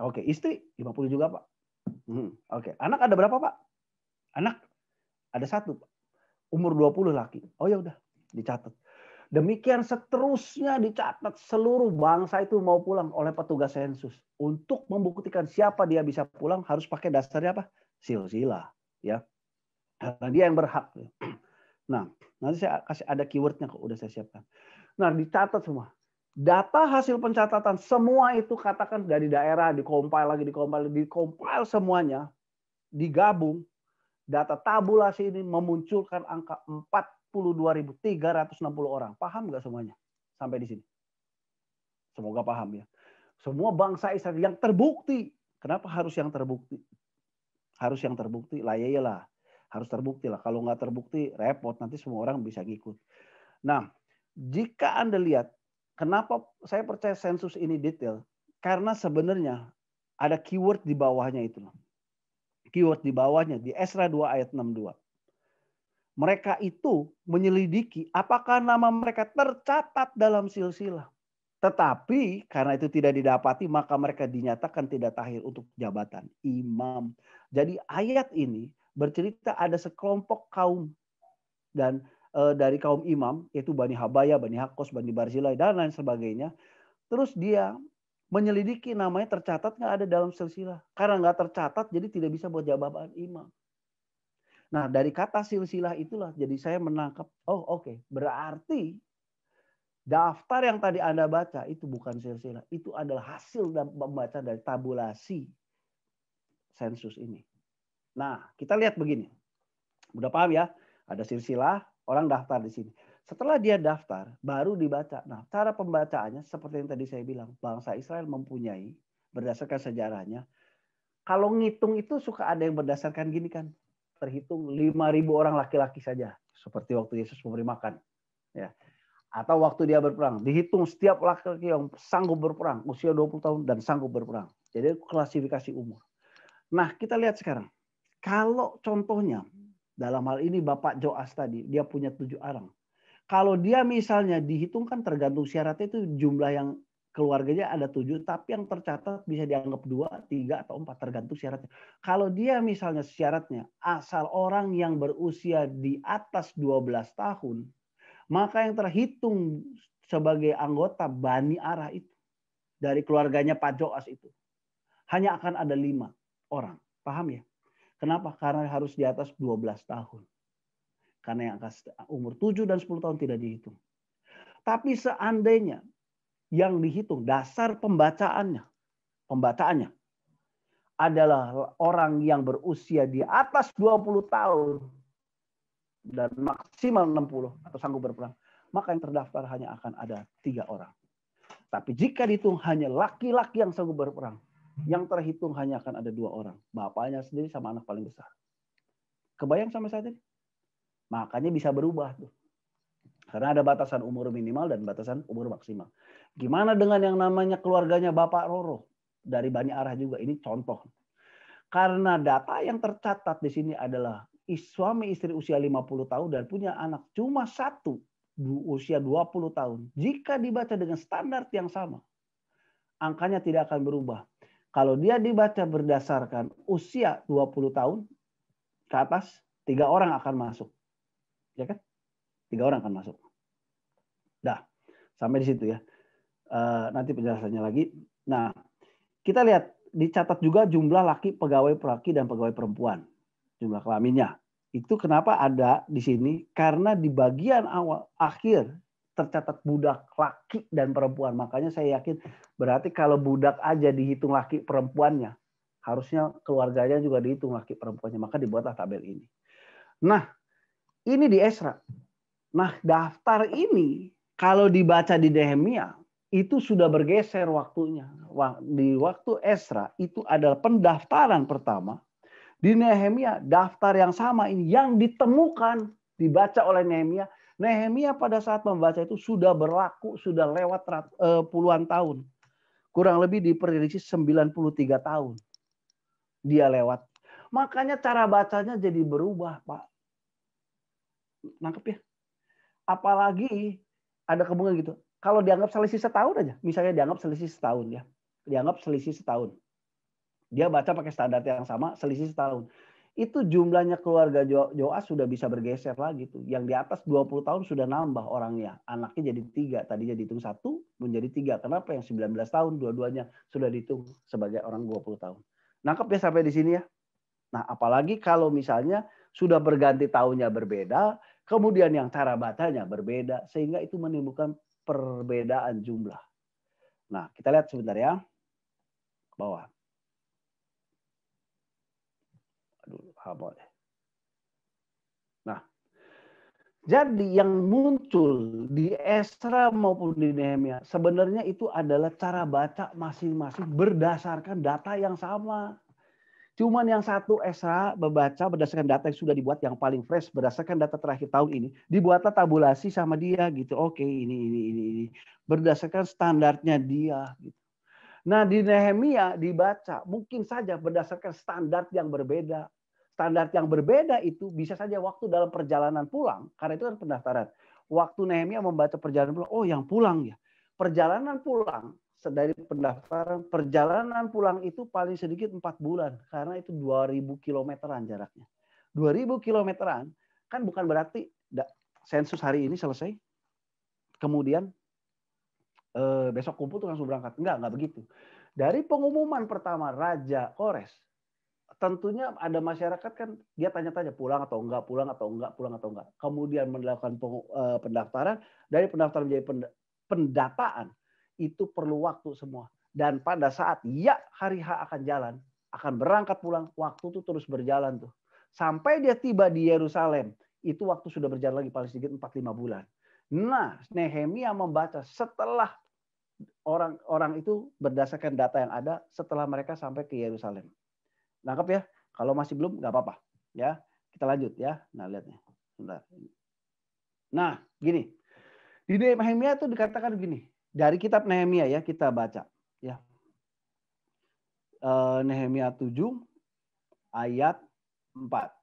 Oke, istri 50 juga, Pak. Hmm, Oke, anak ada berapa, Pak? Anak ada satu, Pak. Umur 20 laki. Oh ya udah, dicatat. Demikian seterusnya dicatat seluruh bangsa itu mau pulang oleh petugas sensus. Untuk membuktikan siapa dia bisa pulang harus pakai dasarnya apa? Silsilah, ya. Karena dia yang berhak. Nah, nanti saya kasih ada keywordnya kok udah saya siapkan. Nah, dicatat semua. Data hasil pencatatan semua itu katakan dari daerah dikompil lagi dikompil dikompil semuanya digabung data tabulasi ini memunculkan angka 42.360 orang. Paham nggak semuanya? Sampai di sini. Semoga paham ya. Semua bangsa Israel yang terbukti. Kenapa harus yang terbukti? Harus yang terbukti lah ya lah harus terbukti lah. Kalau nggak terbukti repot nanti semua orang bisa ngikut. Nah, jika Anda lihat kenapa saya percaya sensus ini detail karena sebenarnya ada keyword di bawahnya itu. Keyword di bawahnya di Esra 2 ayat 62. Mereka itu menyelidiki apakah nama mereka tercatat dalam silsilah. Tetapi karena itu tidak didapati maka mereka dinyatakan tidak tahir untuk jabatan imam. Jadi ayat ini bercerita ada sekelompok kaum dan e, dari kaum imam yaitu Bani Habaya, Bani Hakos, Bani Barzilai dan lain sebagainya. Terus dia menyelidiki namanya tercatat nggak ada dalam silsilah. Karena nggak tercatat jadi tidak bisa buat jawaban imam. Nah dari kata silsilah itulah jadi saya menangkap oh oke okay, berarti daftar yang tadi Anda baca itu bukan silsilah. Itu adalah hasil dan membaca dari tabulasi sensus ini. Nah, kita lihat begini. Udah paham ya? Ada silsilah, orang daftar di sini. Setelah dia daftar, baru dibaca. Nah, cara pembacaannya seperti yang tadi saya bilang, bangsa Israel mempunyai berdasarkan sejarahnya. Kalau ngitung itu suka ada yang berdasarkan gini kan, terhitung 5.000 orang laki-laki saja, seperti waktu Yesus memberi makan. Ya atau waktu dia berperang. Dihitung setiap laki-laki yang sanggup berperang, usia 20 tahun dan sanggup berperang. Jadi klasifikasi umur. Nah, kita lihat sekarang. Kalau contohnya dalam hal ini Bapak Joas tadi, dia punya tujuh arang. Kalau dia misalnya dihitungkan tergantung syaratnya itu jumlah yang keluarganya ada tujuh, tapi yang tercatat bisa dianggap dua, tiga, atau empat, tergantung syaratnya. Kalau dia misalnya syaratnya asal orang yang berusia di atas 12 tahun, maka yang terhitung sebagai anggota Bani Arah itu, dari keluarganya Pak Joas itu, hanya akan ada lima orang. Paham ya? Kenapa? Karena harus di atas 12 tahun. Karena yang atas umur 7 dan 10 tahun tidak dihitung. Tapi seandainya yang dihitung dasar pembacaannya, pembacaannya adalah orang yang berusia di atas 20 tahun dan maksimal 60 atau sanggup berperang, maka yang terdaftar hanya akan ada tiga orang. Tapi jika dihitung hanya laki-laki yang sanggup berperang, yang terhitung hanya akan ada dua orang, bapaknya sendiri sama anak paling besar. Kebayang sampai saat ini? Makanya bisa berubah tuh. Karena ada batasan umur minimal dan batasan umur maksimal. Gimana dengan yang namanya keluarganya Bapak Roro? Dari banyak arah juga, ini contoh. Karena data yang tercatat di sini adalah suami istri usia 50 tahun dan punya anak cuma satu usia 20 tahun. Jika dibaca dengan standar yang sama, angkanya tidak akan berubah kalau dia dibaca berdasarkan usia 20 tahun ke atas, tiga orang akan masuk. Ya kan? Tiga orang akan masuk. Dah, sampai di situ ya. E, nanti penjelasannya lagi. Nah, kita lihat dicatat juga jumlah laki pegawai laki dan pegawai perempuan. Jumlah kelaminnya. Itu kenapa ada di sini? Karena di bagian awal akhir tercatat budak laki dan perempuan. Makanya saya yakin berarti kalau budak aja dihitung laki perempuannya, harusnya keluarganya juga dihitung laki perempuannya. Maka dibuatlah tabel ini. Nah, ini di Esra. Nah, daftar ini kalau dibaca di Nehemia itu sudah bergeser waktunya. Di waktu Esra itu adalah pendaftaran pertama. Di Nehemia daftar yang sama ini yang ditemukan dibaca oleh Nehemia Nehemia pada saat membaca itu sudah berlaku, sudah lewat e, puluhan tahun. Kurang lebih diprediksi 93 tahun dia lewat. Makanya cara bacanya jadi berubah, Pak. Nangkep ya? Apalagi ada kemungkinan gitu. Kalau dianggap selisih setahun aja, misalnya dianggap selisih setahun ya. Dianggap selisih setahun. Dia baca pakai standar yang sama, selisih setahun itu jumlahnya keluarga Joas sudah bisa bergeser lagi tuh. Yang di atas 20 tahun sudah nambah orangnya. Anaknya jadi tiga. Tadinya dihitung satu menjadi tiga. Kenapa yang 19 tahun dua-duanya sudah dihitung sebagai orang 20 tahun. Nangkep ya sampai di sini ya. Nah apalagi kalau misalnya sudah berganti tahunnya berbeda. Kemudian yang cara batanya berbeda. Sehingga itu menimbulkan perbedaan jumlah. Nah kita lihat sebentar ya. bawah. boleh. Nah, jadi yang muncul di Esra maupun di Nehemia sebenarnya itu adalah cara baca masing-masing berdasarkan data yang sama. Cuman yang satu Esra membaca berdasarkan data yang sudah dibuat yang paling fresh berdasarkan data terakhir tahun ini dibuatlah tabulasi sama dia gitu. Oke ini ini ini ini berdasarkan standarnya dia gitu. Nah di Nehemia dibaca mungkin saja berdasarkan standar yang berbeda standar yang berbeda itu bisa saja waktu dalam perjalanan pulang, karena itu kan pendaftaran. Waktu Nehemia membaca perjalanan pulang, oh yang pulang ya. Perjalanan pulang dari pendaftaran, perjalanan pulang itu paling sedikit empat bulan karena itu 2000 kilometeran jaraknya. 2000 kilometeran kan bukan berarti sensus hari ini selesai, kemudian eh, besok kumpul tuh langsung berangkat. Enggak, enggak begitu. Dari pengumuman pertama Raja Kores tentunya ada masyarakat kan dia tanya-tanya pulang atau enggak, pulang atau enggak, pulang atau enggak. Kemudian melakukan eh, pendaftaran, dari pendaftaran menjadi pendataan itu perlu waktu semua. Dan pada saat ya hari H akan jalan, akan berangkat pulang, waktu itu terus berjalan tuh. Sampai dia tiba di Yerusalem, itu waktu sudah berjalan lagi paling sedikit 4-5 bulan. Nah, Nehemia membaca setelah orang-orang itu berdasarkan data yang ada setelah mereka sampai ke Yerusalem. Nangkep ya? Kalau masih belum nggak apa-apa ya. Kita lanjut ya. Nah, lihat nih. Bentar. Nah, gini. Di Nehemia itu dikatakan gini, dari kitab Nehemia ya kita baca ya. Eh, Nehemia 7 ayat 4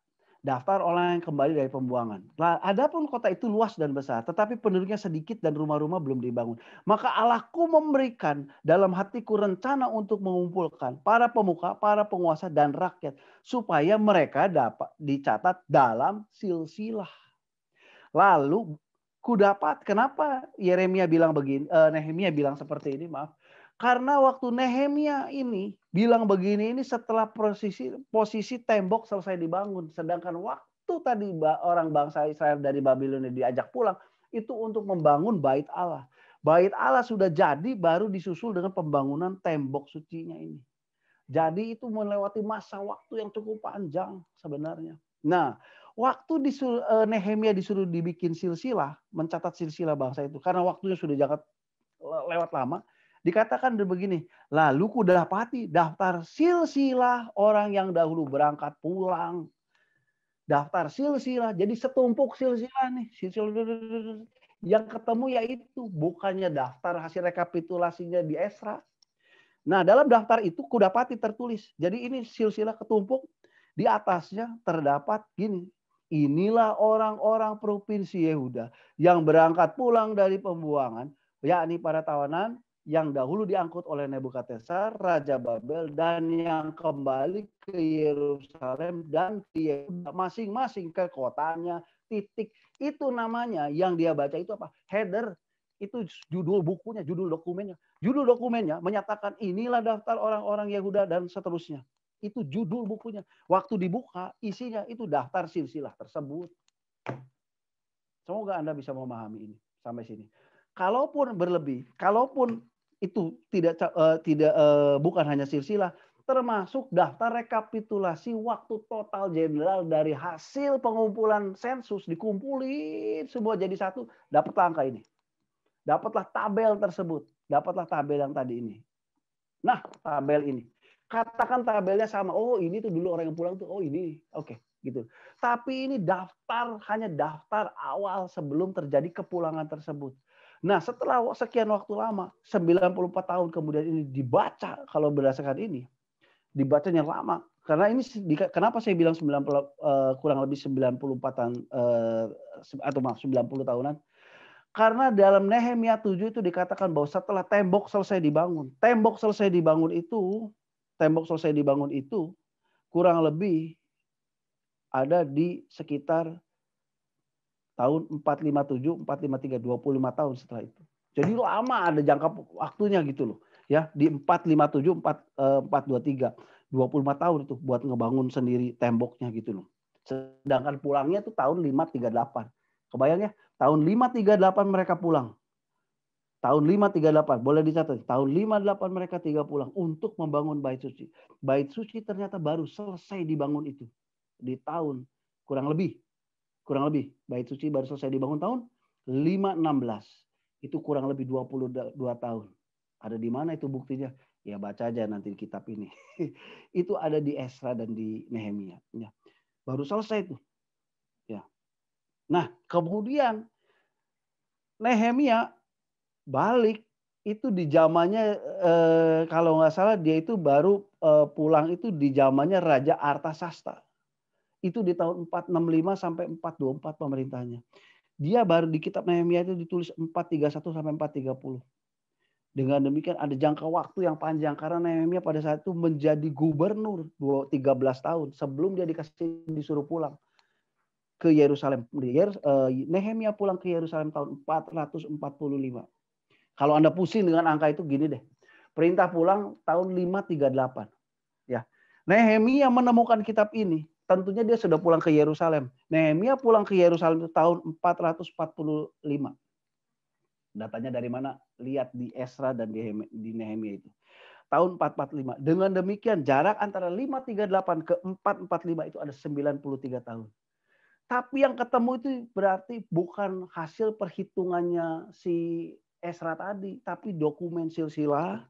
daftar orang yang kembali dari pembuangan. Nah, adapun kota itu luas dan besar, tetapi penduduknya sedikit dan rumah-rumah belum dibangun. Maka Allahku memberikan dalam hatiku rencana untuk mengumpulkan para pemuka, para penguasa dan rakyat supaya mereka dapat dicatat dalam silsilah. Lalu kudapat kenapa Yeremia bilang begini, eh, Nehemia bilang seperti ini, maaf. Karena waktu Nehemia ini bilang begini ini setelah posisi posisi tembok selesai dibangun sedangkan waktu tadi orang bangsa Israel dari Babilonia diajak pulang itu untuk membangun bait Allah. Bait Allah sudah jadi baru disusul dengan pembangunan tembok sucinya ini. Jadi itu melewati masa waktu yang cukup panjang sebenarnya. Nah, waktu disuruh, eh, Nehemia disuruh dibikin silsilah, mencatat silsilah bangsa itu karena waktunya sudah jangka lewat lama, Dikatakan begini, lalu Kudapati daftar silsilah orang yang dahulu berangkat pulang. Daftar silsilah, jadi setumpuk silsilah nih. Silsilah. Yang ketemu yaitu bukannya daftar hasil rekapitulasinya di Esra. Nah dalam daftar itu Kudapati tertulis. Jadi ini silsilah ketumpuk di atasnya terdapat gini inilah orang-orang provinsi Yehuda yang berangkat pulang dari pembuangan, yakni para tawanan, yang dahulu diangkut oleh Nebukadnezar, Raja Babel, dan yang kembali ke Yerusalem dan masing-masing ke kotanya, titik. Itu namanya yang dia baca itu apa? Header. Itu judul bukunya, judul dokumennya. Judul dokumennya menyatakan inilah daftar orang-orang Yehuda dan seterusnya. Itu judul bukunya. Waktu dibuka, isinya itu daftar silsilah tersebut. Semoga Anda bisa memahami ini sampai sini kalaupun berlebih, kalaupun itu tidak uh, tidak uh, bukan hanya silsilah termasuk daftar rekapitulasi waktu total jenderal dari hasil pengumpulan sensus dikumpulin semua jadi satu dapat angka ini dapatlah tabel tersebut dapatlah tabel yang tadi ini nah tabel ini katakan tabelnya sama oh ini tuh dulu orang yang pulang tuh oh ini oke okay, gitu tapi ini daftar hanya daftar awal sebelum terjadi kepulangan tersebut Nah, setelah sekian waktu lama, 94 tahun kemudian ini dibaca kalau berdasarkan ini, dibacanya lama. Karena ini kenapa saya bilang 90 uh, eh, kurang lebih 94 tahun uh, atau maaf 90 tahunan? Karena dalam Nehemia 7 itu dikatakan bahwa setelah tembok selesai dibangun, tembok selesai dibangun itu, tembok selesai dibangun itu kurang lebih ada di sekitar tahun 457, 453, 25 tahun setelah itu. Jadi lama ada jangka waktunya gitu loh. Ya, di 457, 4, 423, 25 tahun itu buat ngebangun sendiri temboknya gitu loh. Sedangkan pulangnya tuh tahun 538. Kebayang ya, tahun 538 mereka pulang. Tahun 538, boleh dicatat. Tahun 58 mereka tiga pulang untuk membangun bait suci. Bait suci ternyata baru selesai dibangun itu. Di tahun kurang lebih kurang lebih bait suci baru selesai dibangun tahun 516. Itu kurang lebih 22 tahun. Ada di mana itu buktinya? Ya baca aja nanti di kitab ini. itu ada di Esra dan di Nehemia. Ya. Baru selesai itu. Ya. Nah, kemudian Nehemia balik itu di zamannya eh, kalau nggak salah dia itu baru eh, pulang itu di zamannya Raja Artasasta itu di tahun 465 sampai 424 pemerintahnya. Dia baru di kitab Nehemia itu ditulis 431 sampai 430. Dengan demikian ada jangka waktu yang panjang karena Nehemia pada saat itu menjadi gubernur 13 tahun sebelum dia dikasih disuruh pulang ke Yerusalem. Eh, Nehemia pulang ke Yerusalem tahun 445. Kalau Anda pusing dengan angka itu gini deh. Perintah pulang tahun 538. Ya. Nehemia menemukan kitab ini tentunya dia sudah pulang ke Yerusalem. Nehemia pulang ke Yerusalem itu tahun 445. Datanya dari mana? Lihat di Esra dan di Nehemia itu. Tahun 445. Dengan demikian jarak antara 538 ke 445 itu ada 93 tahun. Tapi yang ketemu itu berarti bukan hasil perhitungannya si Esra tadi, tapi dokumen silsilah,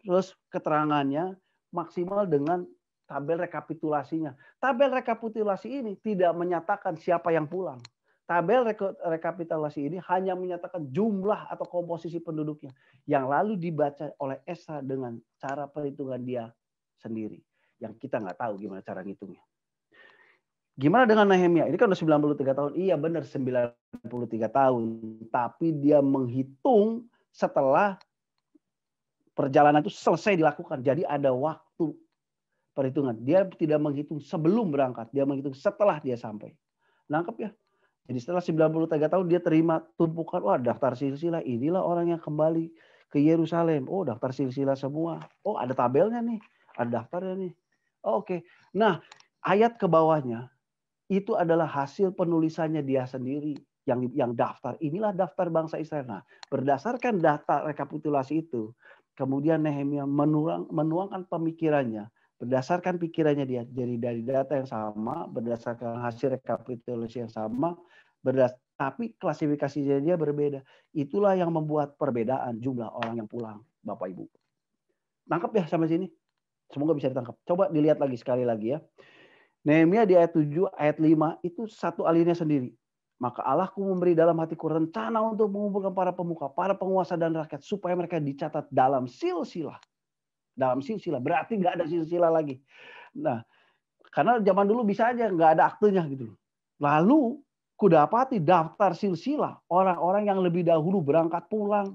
terus keterangannya maksimal dengan tabel rekapitulasinya. Tabel rekapitulasi ini tidak menyatakan siapa yang pulang. Tabel rekapitulasi ini hanya menyatakan jumlah atau komposisi penduduknya yang lalu dibaca oleh ESA dengan cara perhitungan dia sendiri yang kita nggak tahu gimana cara ngitungnya. Gimana dengan Nehemia? Ini kan udah 93 tahun. Iya benar 93 tahun, tapi dia menghitung setelah perjalanan itu selesai dilakukan. Jadi ada waktu perhitungan. Dia tidak menghitung sebelum berangkat, dia menghitung setelah dia sampai. Nangkep ya? Jadi setelah 93 tahun dia terima tumpukan, wah daftar silsilah, inilah orang yang kembali ke Yerusalem. Oh daftar silsilah semua. Oh ada tabelnya nih, ada daftarnya nih. Oh, Oke, okay. nah ayat ke bawahnya itu adalah hasil penulisannya dia sendiri yang yang daftar. Inilah daftar bangsa Israel. Nah, berdasarkan data rekapitulasi itu, kemudian Nehemia menuangkan pemikirannya berdasarkan pikirannya dia. Jadi dari data yang sama, berdasarkan hasil rekapitulasi yang sama, berdas tapi klasifikasi dia berbeda. Itulah yang membuat perbedaan jumlah orang yang pulang, Bapak Ibu. tangkap ya sama sini? Semoga bisa ditangkap. Coba dilihat lagi sekali lagi ya. Nehemia di ayat 7, ayat 5 itu satu alinea sendiri. Maka Allahku memberi dalam hatiku rencana untuk mengumpulkan para pemuka, para penguasa dan rakyat supaya mereka dicatat dalam silsilah dalam silsilah. Berarti nggak ada silsilah lagi. Nah, karena zaman dulu bisa aja nggak ada aktenya gitu. Lalu kudapati daftar silsilah orang-orang yang lebih dahulu berangkat pulang.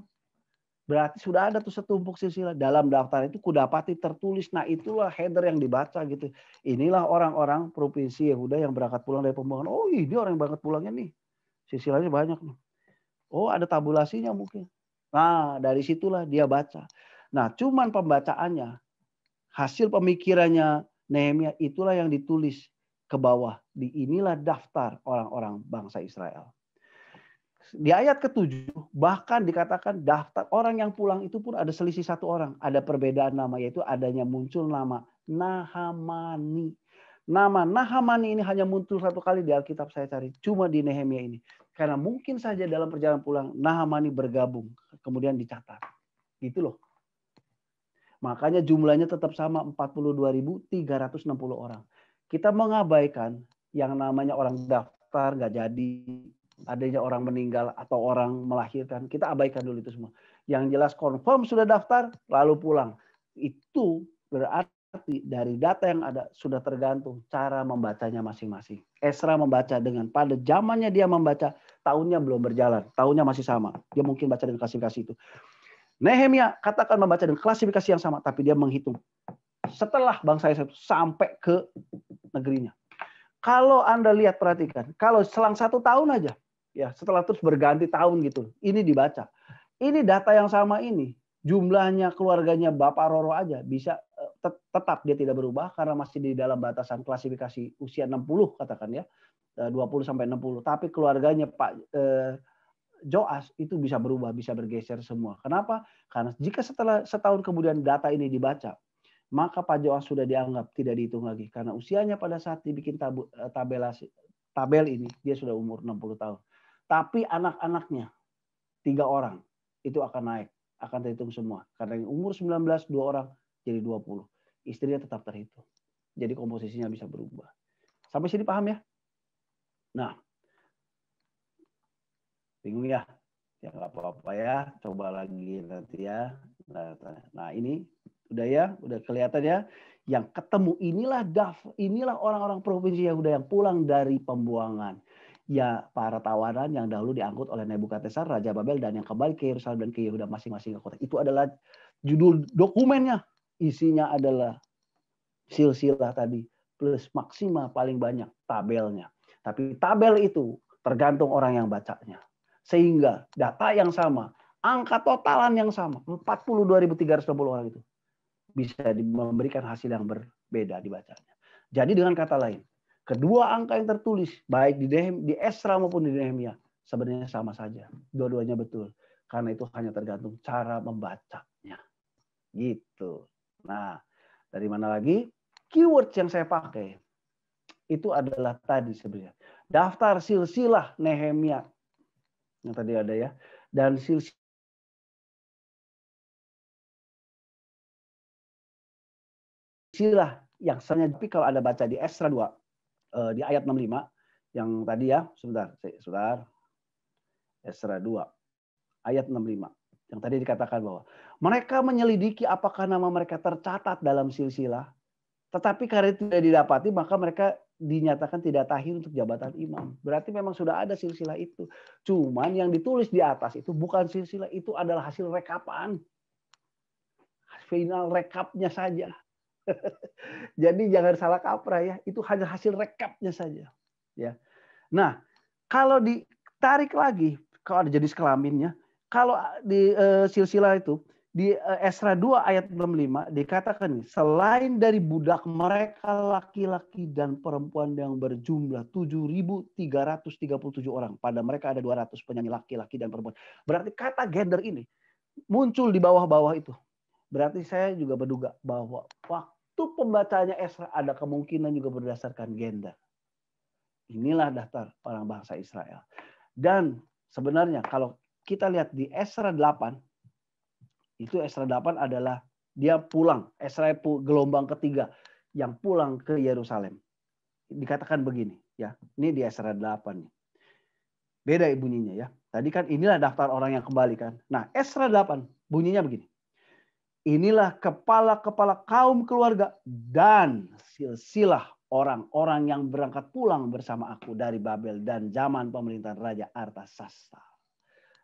Berarti sudah ada tuh setumpuk silsilah. Dalam daftar itu kudapati tertulis. Nah itulah header yang dibaca gitu. Inilah orang-orang provinsi Yehuda yang berangkat pulang dari pembuangan. Oh ini orang yang berangkat pulangnya nih. Silsilahnya banyak nih. Oh ada tabulasinya mungkin. Nah dari situlah dia baca. Nah, cuman pembacaannya, hasil pemikirannya Nehemia itulah yang ditulis ke bawah. Di inilah daftar orang-orang bangsa Israel. Di ayat ke bahkan dikatakan daftar orang yang pulang itu pun ada selisih satu orang. Ada perbedaan nama yaitu adanya muncul nama Nahamani. Nama Nahamani ini hanya muncul satu kali di Alkitab saya cari. Cuma di Nehemia ini. Karena mungkin saja dalam perjalanan pulang Nahamani bergabung. Kemudian dicatat. Gitu loh Makanya jumlahnya tetap sama 42.360 orang. Kita mengabaikan yang namanya orang daftar nggak jadi, adanya orang meninggal atau orang melahirkan. Kita abaikan dulu itu semua. Yang jelas confirm sudah daftar lalu pulang. Itu berarti dari data yang ada sudah tergantung cara membacanya masing-masing. Esra membaca dengan pada zamannya dia membaca, tahunnya belum berjalan, tahunnya masih sama. Dia mungkin baca dengan klasifikasi itu. Nehemia katakan membaca dengan klasifikasi yang sama, tapi dia menghitung setelah bangsa Israel sampai ke negerinya. Kalau Anda lihat perhatikan, kalau selang satu tahun aja, ya setelah terus berganti tahun gitu, ini dibaca. Ini data yang sama ini, jumlahnya keluarganya Bapak Roro aja bisa eh, tetap dia tidak berubah karena masih di dalam batasan klasifikasi usia 60 katakan ya. 20 eh, sampai 60. Tapi keluarganya Pak eh, Joas itu bisa berubah, bisa bergeser semua. Kenapa? Karena jika setelah setahun kemudian data ini dibaca, maka Pak Joas sudah dianggap tidak dihitung lagi karena usianya pada saat dibikin tabu, eh, tabelasi tabel ini dia sudah umur 60 tahun. Tapi anak-anaknya tiga orang itu akan naik, akan terhitung semua. Karena yang umur 19 dua orang jadi 20. Istrinya tetap terhitung. Jadi komposisinya bisa berubah. Sampai sini paham ya? Nah, bingung ya ya nggak apa-apa ya coba lagi nanti ya nah, nah, nah, ini udah ya udah kelihatan ya yang ketemu inilah daf inilah orang-orang provinsi Yahuda yang pulang dari pembuangan ya para tawaran yang dahulu diangkut oleh Nebukadnezar raja Babel dan yang kembali ke Yerusalem dan ke Yehuda masing-masing ke kota itu adalah judul dokumennya isinya adalah silsilah tadi plus maksimal paling banyak tabelnya tapi tabel itu tergantung orang yang bacanya sehingga data yang sama, angka totalan yang sama, 42.320 orang itu bisa memberikan hasil yang berbeda dibacanya. Jadi dengan kata lain, kedua angka yang tertulis baik di Dehem, di Esra maupun di Nehemia sebenarnya sama saja. Dua-duanya betul. Karena itu hanya tergantung cara membacanya. Gitu. Nah, dari mana lagi? Keyword yang saya pakai itu adalah tadi sebenarnya. Daftar silsilah Nehemia yang tadi ada ya dan silsilah silsilah yang sebenarnya tapi kalau ada baca di Esra 2 eh, di ayat 65 yang tadi ya sebentar sebentar Esra 2 ayat 65 yang tadi dikatakan bahwa mereka menyelidiki apakah nama mereka tercatat dalam silsilah tetapi karena tidak didapati maka mereka dinyatakan tidak tahir untuk jabatan imam. Berarti memang sudah ada silsilah itu. Cuman yang ditulis di atas itu bukan silsilah, itu adalah hasil rekapan. Final rekapnya saja. Jadi jangan salah kaprah ya, itu hanya hasil rekapnya saja. Ya. Nah, kalau ditarik lagi, kalau ada jenis kelaminnya, kalau di eh, silsilah itu di Esra eh, 2 ayat 65 dikatakan selain dari budak mereka laki-laki dan perempuan yang berjumlah 7.337 orang. Pada mereka ada 200 penyanyi laki-laki dan perempuan. Berarti kata gender ini muncul di bawah-bawah itu. Berarti saya juga berduga bahwa waktu pembacanya Esra ada kemungkinan juga berdasarkan gender. Inilah daftar orang bangsa Israel. Dan sebenarnya kalau kita lihat di Esra 8 itu Esra 8 adalah dia pulang, Esra gelombang ketiga yang pulang ke Yerusalem. Dikatakan begini, ya. Ini di Esra 8 nih. Beda ya bunyinya ya. Tadi kan inilah daftar orang yang kembali kan. Nah, Esra 8 bunyinya begini. Inilah kepala-kepala kaum keluarga dan silsilah orang-orang yang berangkat pulang bersama aku dari Babel dan zaman pemerintahan Raja Artasasta.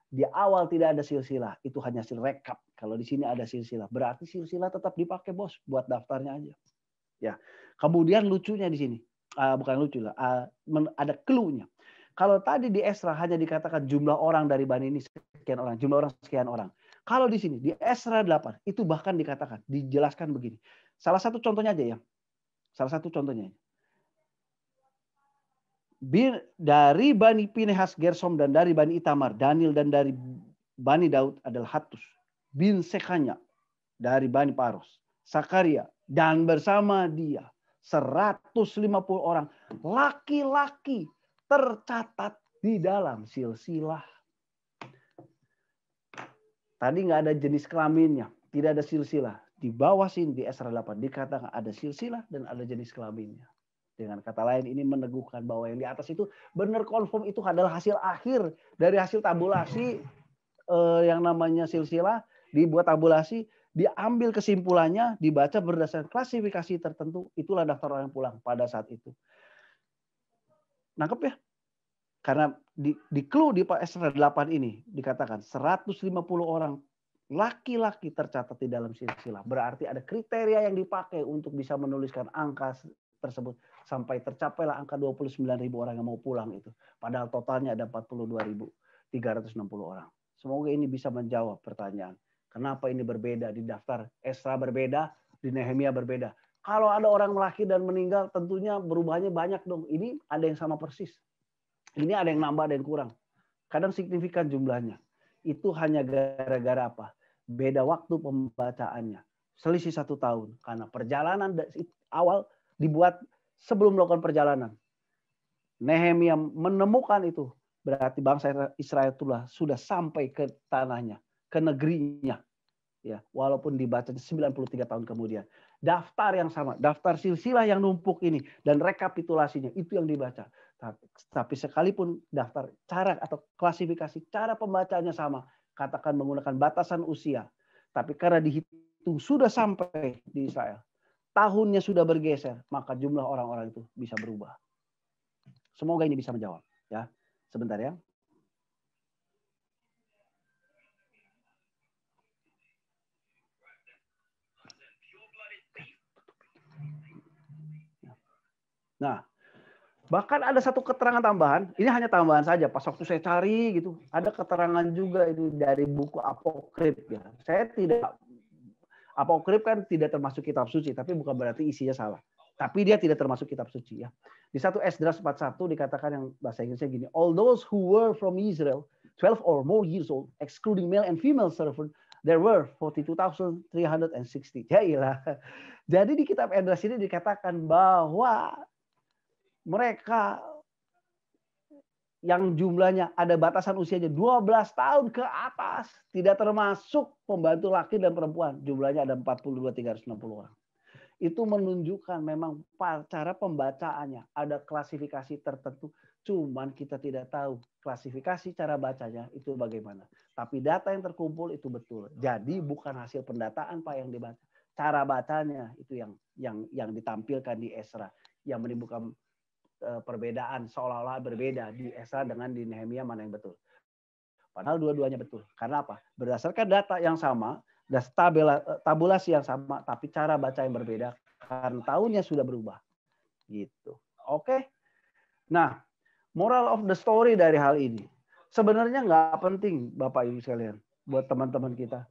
Di awal tidak ada silsilah, itu hanya rekap kalau di sini ada silsilah, berarti silsilah tetap dipakai bos buat daftarnya aja. Ya, kemudian lucunya di sini, uh, bukan lucu lah, uh, ada keluhnya. Kalau tadi di Esra hanya dikatakan jumlah orang dari Bani ini sekian orang, jumlah orang sekian orang. Kalau di sini di Esra 8 itu bahkan dikatakan, dijelaskan begini. Salah satu contohnya aja ya. Salah satu contohnya. Bir, dari Bani Pinehas Gersom dan dari Bani Itamar, Daniel dan dari Bani Daud adalah Hatus bin Sekanya dari Bani Paros, Sakaria, dan bersama dia 150 orang laki-laki tercatat di dalam silsilah. Tadi nggak ada jenis kelaminnya, tidak ada silsilah. Di bawah sini di Esra 8 dikatakan ada silsilah dan ada jenis kelaminnya. Dengan kata lain ini meneguhkan bahwa yang di atas itu benar konform itu adalah hasil akhir dari hasil tabulasi eh, yang namanya silsilah dibuat tabulasi, diambil kesimpulannya, dibaca berdasarkan klasifikasi tertentu, itulah daftar orang yang pulang pada saat itu. Nangkep ya? Karena di, di clue di pak pasal 8 ini dikatakan 150 orang laki-laki tercatat di dalam silsilah. Berarti ada kriteria yang dipakai untuk bisa menuliskan angka tersebut sampai tercapailah angka 29 ribu orang yang mau pulang itu. Padahal totalnya ada dua ribu puluh orang. Semoga ini bisa menjawab pertanyaan. Kenapa ini berbeda di daftar Esra berbeda, di Nehemia berbeda. Kalau ada orang melahir dan meninggal, tentunya berubahnya banyak dong. Ini ada yang sama persis. Ini ada yang nambah, ada yang kurang. Kadang signifikan jumlahnya. Itu hanya gara-gara apa? Beda waktu pembacaannya. Selisih satu tahun. Karena perjalanan awal dibuat sebelum melakukan perjalanan. Nehemia menemukan itu. Berarti bangsa Israel itulah sudah sampai ke tanahnya ke negerinya. Ya, walaupun dibaca 93 tahun kemudian. Daftar yang sama, daftar silsilah yang numpuk ini dan rekapitulasinya itu yang dibaca. Tapi, tapi sekalipun daftar cara atau klasifikasi cara pembacanya sama, katakan menggunakan batasan usia, tapi karena dihitung sudah sampai di Israel, tahunnya sudah bergeser, maka jumlah orang-orang itu bisa berubah. Semoga ini bisa menjawab ya. Sebentar ya. Nah, bahkan ada satu keterangan tambahan, ini hanya tambahan saja, pas waktu saya cari gitu, ada keterangan juga ini dari buku apokrip ya. Saya tidak apokrip kan tidak termasuk kitab suci, tapi bukan berarti isinya salah. Tapi dia tidak termasuk kitab suci ya. Di satu Esdras 41 dikatakan yang bahasa Inggrisnya gini, all those who were from Israel 12 or more years old, excluding male and female servant, there were 42,360. ilah. Jadi di kitab Esdras ini dikatakan bahwa mereka yang jumlahnya ada batasan usianya 12 tahun ke atas tidak termasuk pembantu laki dan perempuan jumlahnya ada 42 360 orang. Itu menunjukkan memang cara pembacaannya ada klasifikasi tertentu cuman kita tidak tahu klasifikasi cara bacanya itu bagaimana. Tapi data yang terkumpul itu betul. Jadi bukan hasil pendataan Pak yang dibaca. Cara bacanya itu yang yang yang ditampilkan di Esra yang menimbulkan Eh, perbedaan seolah-olah berbeda di Esra dengan di Nehemia mana yang betul. Padahal dua-duanya betul. Karena apa? Berdasarkan data yang sama, dan tabela, eh, tabulasi yang sama, tapi cara baca yang berbeda karena tahunnya sudah berubah. Gitu. Oke. Okay? Nah, moral of the story dari hal ini sebenarnya nggak penting Bapak Ibu sekalian buat teman-teman kita.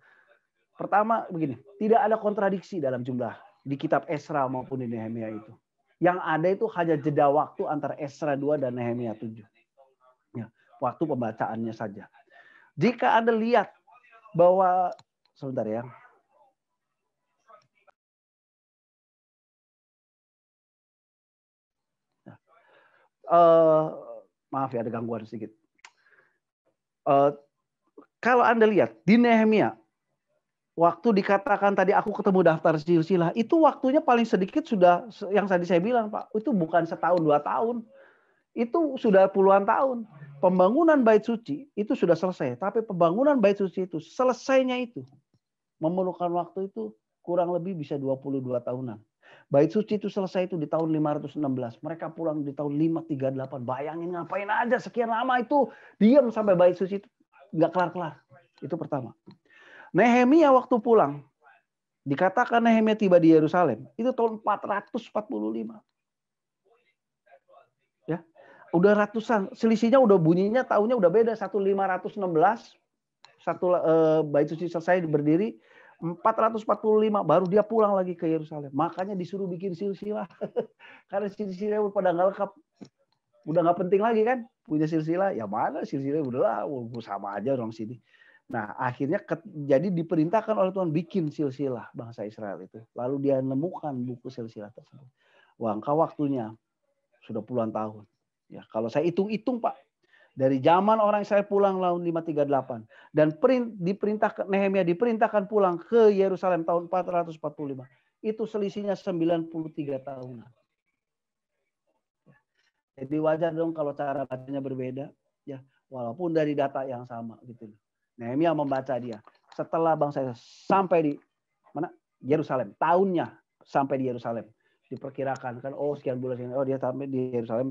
Pertama begini, tidak ada kontradiksi dalam jumlah di kitab Esra maupun di Nehemia itu. Yang ada itu hanya jeda waktu antara Esra 2 dan Nehemia 7. Ya, waktu pembacaannya saja. Jika Anda lihat bahwa sebentar ya. Uh, maaf ya ada gangguan sedikit. Uh, kalau Anda lihat di Nehemia waktu dikatakan tadi aku ketemu daftar silsilah itu waktunya paling sedikit sudah yang tadi saya bilang pak itu bukan setahun dua tahun itu sudah puluhan tahun pembangunan bait suci itu sudah selesai tapi pembangunan bait suci itu selesainya itu memerlukan waktu itu kurang lebih bisa 22 tahunan bait suci itu selesai itu di tahun 516 mereka pulang di tahun 538 bayangin ngapain aja sekian lama itu diam sampai bait suci itu nggak kelar-kelar itu pertama Nehemia waktu pulang, dikatakan Nehemia tiba di Yerusalem, itu tahun 445. Ya, udah ratusan, selisihnya udah bunyinya tahunnya udah beda, 1516 satu eh, bait suci selesai berdiri, 445 baru dia pulang lagi ke Yerusalem. Makanya disuruh bikin silsilah. Karena silsilah udah pada nggak lengkap. Udah nggak penting lagi kan? Punya silsilah, ya mana silsilah udah lah, sama aja orang sini Nah, akhirnya ke, jadi diperintahkan oleh Tuhan bikin silsilah bangsa Israel itu. Lalu dia nemukan buku silsilah tersebut. Wangka waktunya sudah puluhan tahun. Ya, kalau saya hitung-hitung Pak, dari zaman orang saya pulang tahun 538 dan perint, diperintahkan Nehemia diperintahkan pulang ke Yerusalem tahun 445. Itu selisihnya 93 tahun. Jadi wajar dong kalau cara bacanya berbeda ya, walaupun dari data yang sama gitu loh Nehemia membaca dia. Setelah bangsa Israel sampai di mana? Yerusalem. Tahunnya sampai di Yerusalem. Diperkirakan kan oh sekian bulan sekian. Oh dia sampai di Yerusalem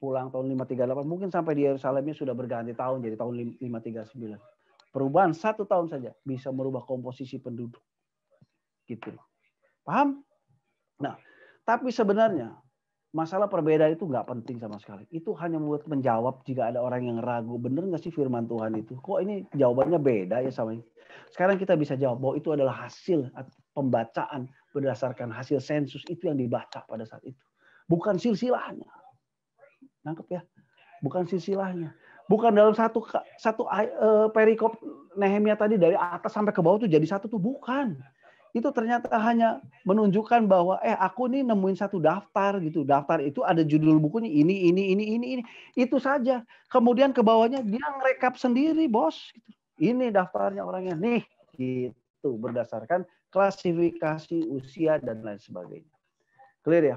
pulang tahun 538. Mungkin sampai di Yerusalemnya sudah berganti tahun jadi tahun 539. Perubahan satu tahun saja bisa merubah komposisi penduduk. Gitu. Paham? Nah, tapi sebenarnya masalah perbedaan itu nggak penting sama sekali. Itu hanya membuat menjawab jika ada orang yang ragu, bener nggak sih firman Tuhan itu? Kok ini jawabannya beda ya sama ini? Sekarang kita bisa jawab bahwa itu adalah hasil pembacaan berdasarkan hasil sensus itu yang dibaca pada saat itu. Bukan silsilahnya. Nangkep ya? Bukan silsilahnya. Bukan dalam satu satu eh, perikop Nehemia tadi dari atas sampai ke bawah itu jadi satu tuh bukan itu ternyata hanya menunjukkan bahwa eh aku nih nemuin satu daftar gitu. Daftar itu ada judul bukunya ini ini ini ini ini. Itu saja. Kemudian ke bawahnya dia ngerekap sendiri, Bos gitu. Ini daftarnya orangnya nih gitu berdasarkan klasifikasi usia dan lain sebagainya. Clear ya?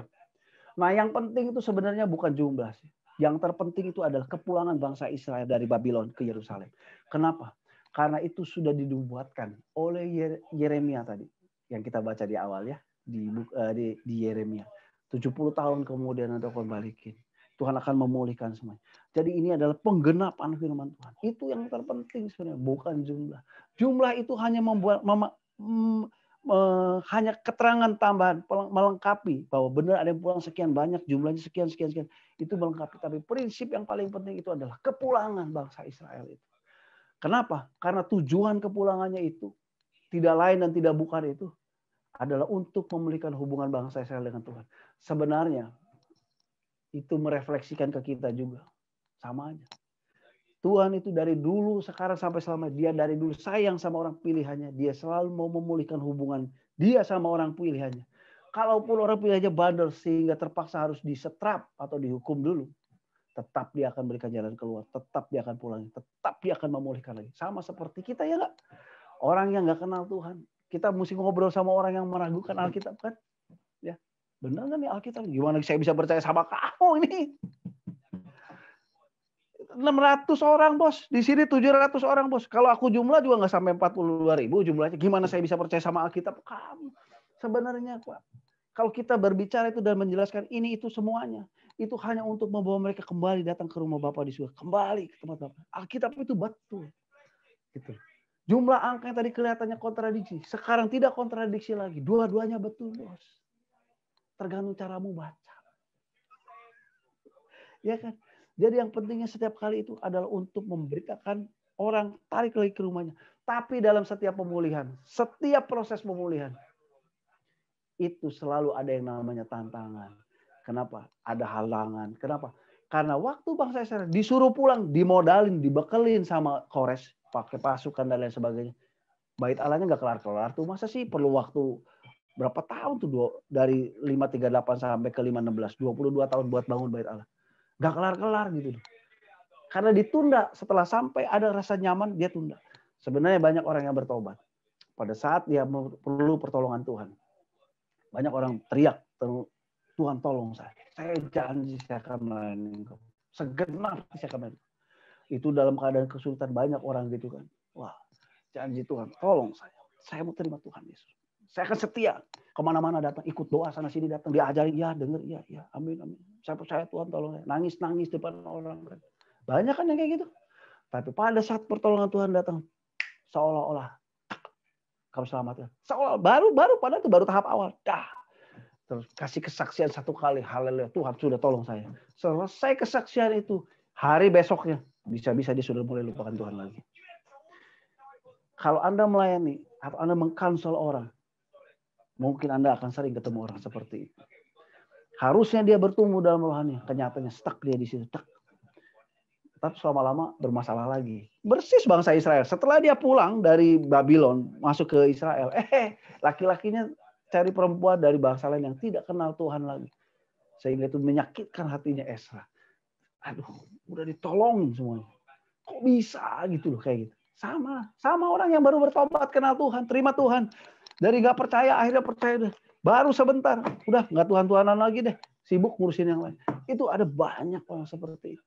Nah, yang penting itu sebenarnya bukan jumlah sih. Yang terpenting itu adalah kepulangan bangsa Israel dari Babylon ke Yerusalem. Kenapa? Karena itu sudah dibuatkan oleh Yeremia tadi yang kita baca di awal ya di uh, di, di Yeremia. 70 tahun kemudian nanti akan balikin. Tuhan akan memulihkan semuanya. Jadi ini adalah penggenapan firman Tuhan. Itu yang terpenting sebenarnya, bukan jumlah. Jumlah itu hanya membuat mama, mm, hanya keterangan tambahan melengkapi bahwa benar ada yang pulang sekian banyak, jumlahnya sekian sekian sekian. Itu melengkapi, tapi prinsip yang paling penting itu adalah kepulangan bangsa Israel itu. Kenapa? Karena tujuan kepulangannya itu tidak lain dan tidak bukan itu adalah untuk memulihkan hubungan bangsa Israel dengan Tuhan. Sebenarnya itu merefleksikan ke kita juga. Sama aja. Tuhan itu dari dulu, sekarang sampai selama dia dari dulu sayang sama orang pilihannya. Dia selalu mau memulihkan hubungan dia sama orang pilihannya. Kalaupun orang pilihannya bandel sehingga terpaksa harus disetrap atau dihukum dulu. Tetap dia akan berikan jalan keluar. Tetap dia akan pulang. Tetap dia akan memulihkan lagi. Sama seperti kita ya enggak? Orang yang nggak kenal Tuhan kita mesti ngobrol sama orang yang meragukan Alkitab kan? Ya, benar kan nih Alkitab? Gimana saya bisa percaya sama kamu ini? 600 orang bos, di sini 700 orang bos. Kalau aku jumlah juga nggak sampai 42 ribu jumlahnya. Gimana saya bisa percaya sama Alkitab? Kamu sebenarnya kok Kalau kita berbicara itu dan menjelaskan ini itu semuanya, itu hanya untuk membawa mereka kembali datang ke rumah Bapak di surga, kembali ke tempat Bapak. Alkitab itu betul. Gitu. Jumlah angka yang tadi kelihatannya kontradiksi, sekarang tidak kontradiksi lagi. Dua-duanya betul, bos. Tergantung caramu baca. Ya kan? Jadi yang pentingnya setiap kali itu adalah untuk memberitakan orang tarik lagi ke rumahnya. Tapi dalam setiap pemulihan, setiap proses pemulihan, itu selalu ada yang namanya tantangan. Kenapa? Ada halangan. Kenapa? Karena waktu bangsa saya disuruh pulang, dimodalin, dibekelin sama Kores, pakai pasukan dan lain sebagainya. Bait Allahnya nggak kelar-kelar tuh. Masa sih perlu waktu berapa tahun tuh dua, dari 538 sampai ke 516, 22 tahun buat bangun Bait Allah. Nggak kelar-kelar gitu loh. Karena ditunda setelah sampai ada rasa nyaman dia tunda. Sebenarnya banyak orang yang bertobat pada saat dia perlu pertolongan Tuhan. Banyak orang teriak, Tuhan tolong saya. Saya janji saya akan melayani engkau. Segenap saya akan melayani itu dalam keadaan kesulitan banyak orang gitu kan. Wah, janji Tuhan, tolong saya. Saya mau terima Tuhan Yesus. Saya akan setia. Kemana-mana datang, ikut doa sana sini datang, diajarin, ya denger, ya, ya, amin, amin. Saya percaya Tuhan, tolong saya. Nangis-nangis depan orang Banyak kan yang kayak gitu. Tapi pada saat pertolongan Tuhan datang, seolah-olah kamu ya. Seolah baru baru pada itu baru tahap awal. Dah. Terus kasih kesaksian satu kali. Haleluya. Tuhan sudah tolong saya. Selesai kesaksian itu hari besoknya bisa-bisa dia sudah mulai lupakan Tuhan lagi. Kalau Anda melayani atau Anda mengkansel orang, mungkin Anda akan sering ketemu orang seperti itu. Harusnya dia bertumbuh dalam rohani, kenyataannya stuck dia di situ. stuck. Tapi selama lama bermasalah lagi. Bersis bangsa Israel. Setelah dia pulang dari Babylon masuk ke Israel, eh laki-lakinya cari perempuan dari bangsa lain yang tidak kenal Tuhan lagi. Sehingga itu menyakitkan hatinya Esra aduh udah ditolongin semuanya kok bisa gitu loh kayak gitu sama sama orang yang baru bertobat kenal Tuhan terima Tuhan dari nggak percaya akhirnya percaya deh baru sebentar udah nggak Tuhan Tuhanan lagi deh sibuk ngurusin yang lain itu ada banyak orang seperti itu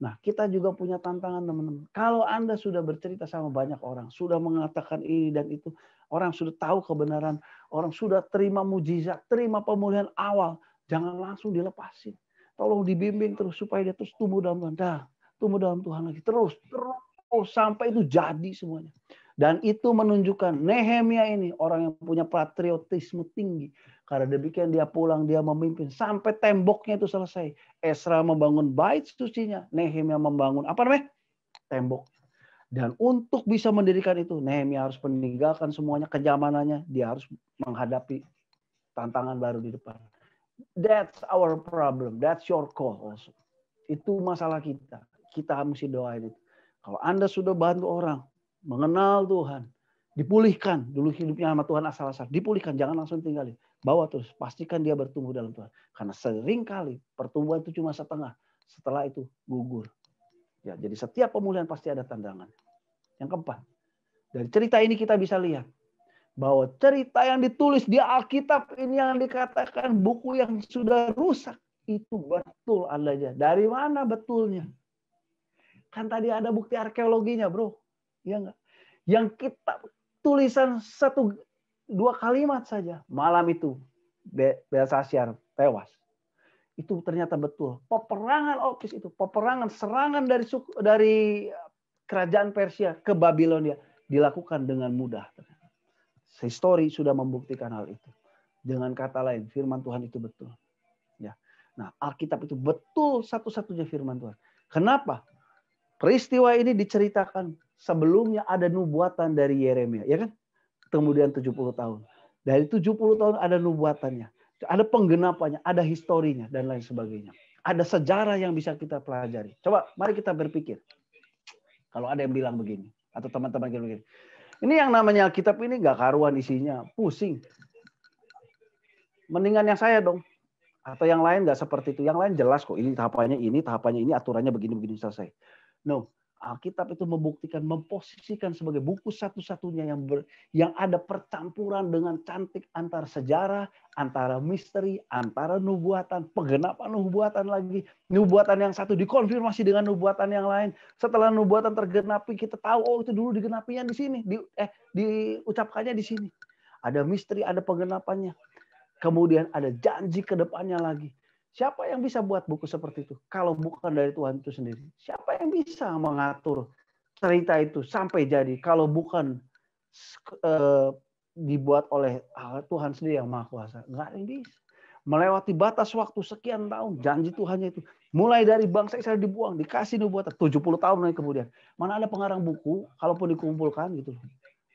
nah kita juga punya tantangan teman-teman kalau anda sudah bercerita sama banyak orang sudah mengatakan ini dan itu orang sudah tahu kebenaran orang sudah terima mujizat terima pemulihan awal jangan langsung dilepasin Tolong dibimbing terus supaya dia terus tumbuh dalam Tuhan. Nah, tumbuh dalam Tuhan lagi. Terus, terus sampai itu jadi semuanya. Dan itu menunjukkan Nehemia ini orang yang punya patriotisme tinggi. Karena demikian dia pulang, dia memimpin sampai temboknya itu selesai. Esra membangun bait sucinya, Nehemia membangun apa namanya? Tembok. Dan untuk bisa mendirikan itu, Nehemia harus meninggalkan semuanya kejamanannya. Dia harus menghadapi tantangan baru di depan. That's our problem. That's your call also. Itu masalah kita. Kita mesti doain itu. Kalau Anda sudah bantu orang, mengenal Tuhan, dipulihkan dulu hidupnya sama Tuhan asal-asal. Dipulihkan, jangan langsung tinggalin. Bawa terus, pastikan dia bertumbuh dalam Tuhan. Karena seringkali pertumbuhan itu cuma setengah. Setelah itu gugur. Ya, jadi setiap pemulihan pasti ada tantangan. Yang keempat, dari cerita ini kita bisa lihat bahwa cerita yang ditulis di Alkitab ini yang dikatakan buku yang sudah rusak itu betul adanya. Dari mana betulnya? Kan tadi ada bukti arkeologinya, Bro. Ya enggak? Yang kita tulisan satu dua kalimat saja malam itu Belsasyar tewas. Itu ternyata betul. Peperangan Opis itu, peperangan serangan dari suku, dari eh, kerajaan Persia ke Babilonia dilakukan dengan mudah history sudah membuktikan hal itu. Dengan kata lain, firman Tuhan itu betul. Ya. Nah, Alkitab itu betul satu-satunya firman Tuhan. Kenapa? Peristiwa ini diceritakan sebelumnya ada nubuatan dari Yeremia, ya kan? Kemudian 70 tahun. Dari 70 tahun ada nubuatannya, ada penggenapannya, ada historinya dan lain sebagainya. Ada sejarah yang bisa kita pelajari. Coba mari kita berpikir. Kalau ada yang bilang begini atau teman-teman begini, ini yang namanya Alkitab ini gak karuan isinya, pusing. Mendingan yang saya dong. Atau yang lain gak seperti itu. Yang lain jelas kok, ini tahapannya ini, tahapannya ini, aturannya begini-begini selesai. No, Alkitab itu membuktikan, memposisikan sebagai buku satu-satunya yang ber, yang ada percampuran dengan cantik antara sejarah, antara misteri, antara nubuatan, penggenapan nubuatan lagi, nubuatan yang satu dikonfirmasi dengan nubuatan yang lain. Setelah nubuatan tergenapi, kita tahu oh itu dulu digenapinya di sini, di, eh diucapkannya di sini. Ada misteri, ada penggenapannya. Kemudian ada janji ke depannya lagi. Siapa yang bisa buat buku seperti itu? Kalau bukan dari Tuhan itu sendiri. Siapa yang bisa mengatur cerita itu sampai jadi? Kalau bukan eh, dibuat oleh ah, Tuhan sendiri yang Maha Kuasa. Enggak ada yang bisa. Melewati batas waktu sekian tahun, janji Tuhannya itu. Mulai dari bangsa Israel dibuang, dikasih nubuatan 70 tahun lagi kemudian. Mana ada pengarang buku, kalaupun dikumpulkan gitu.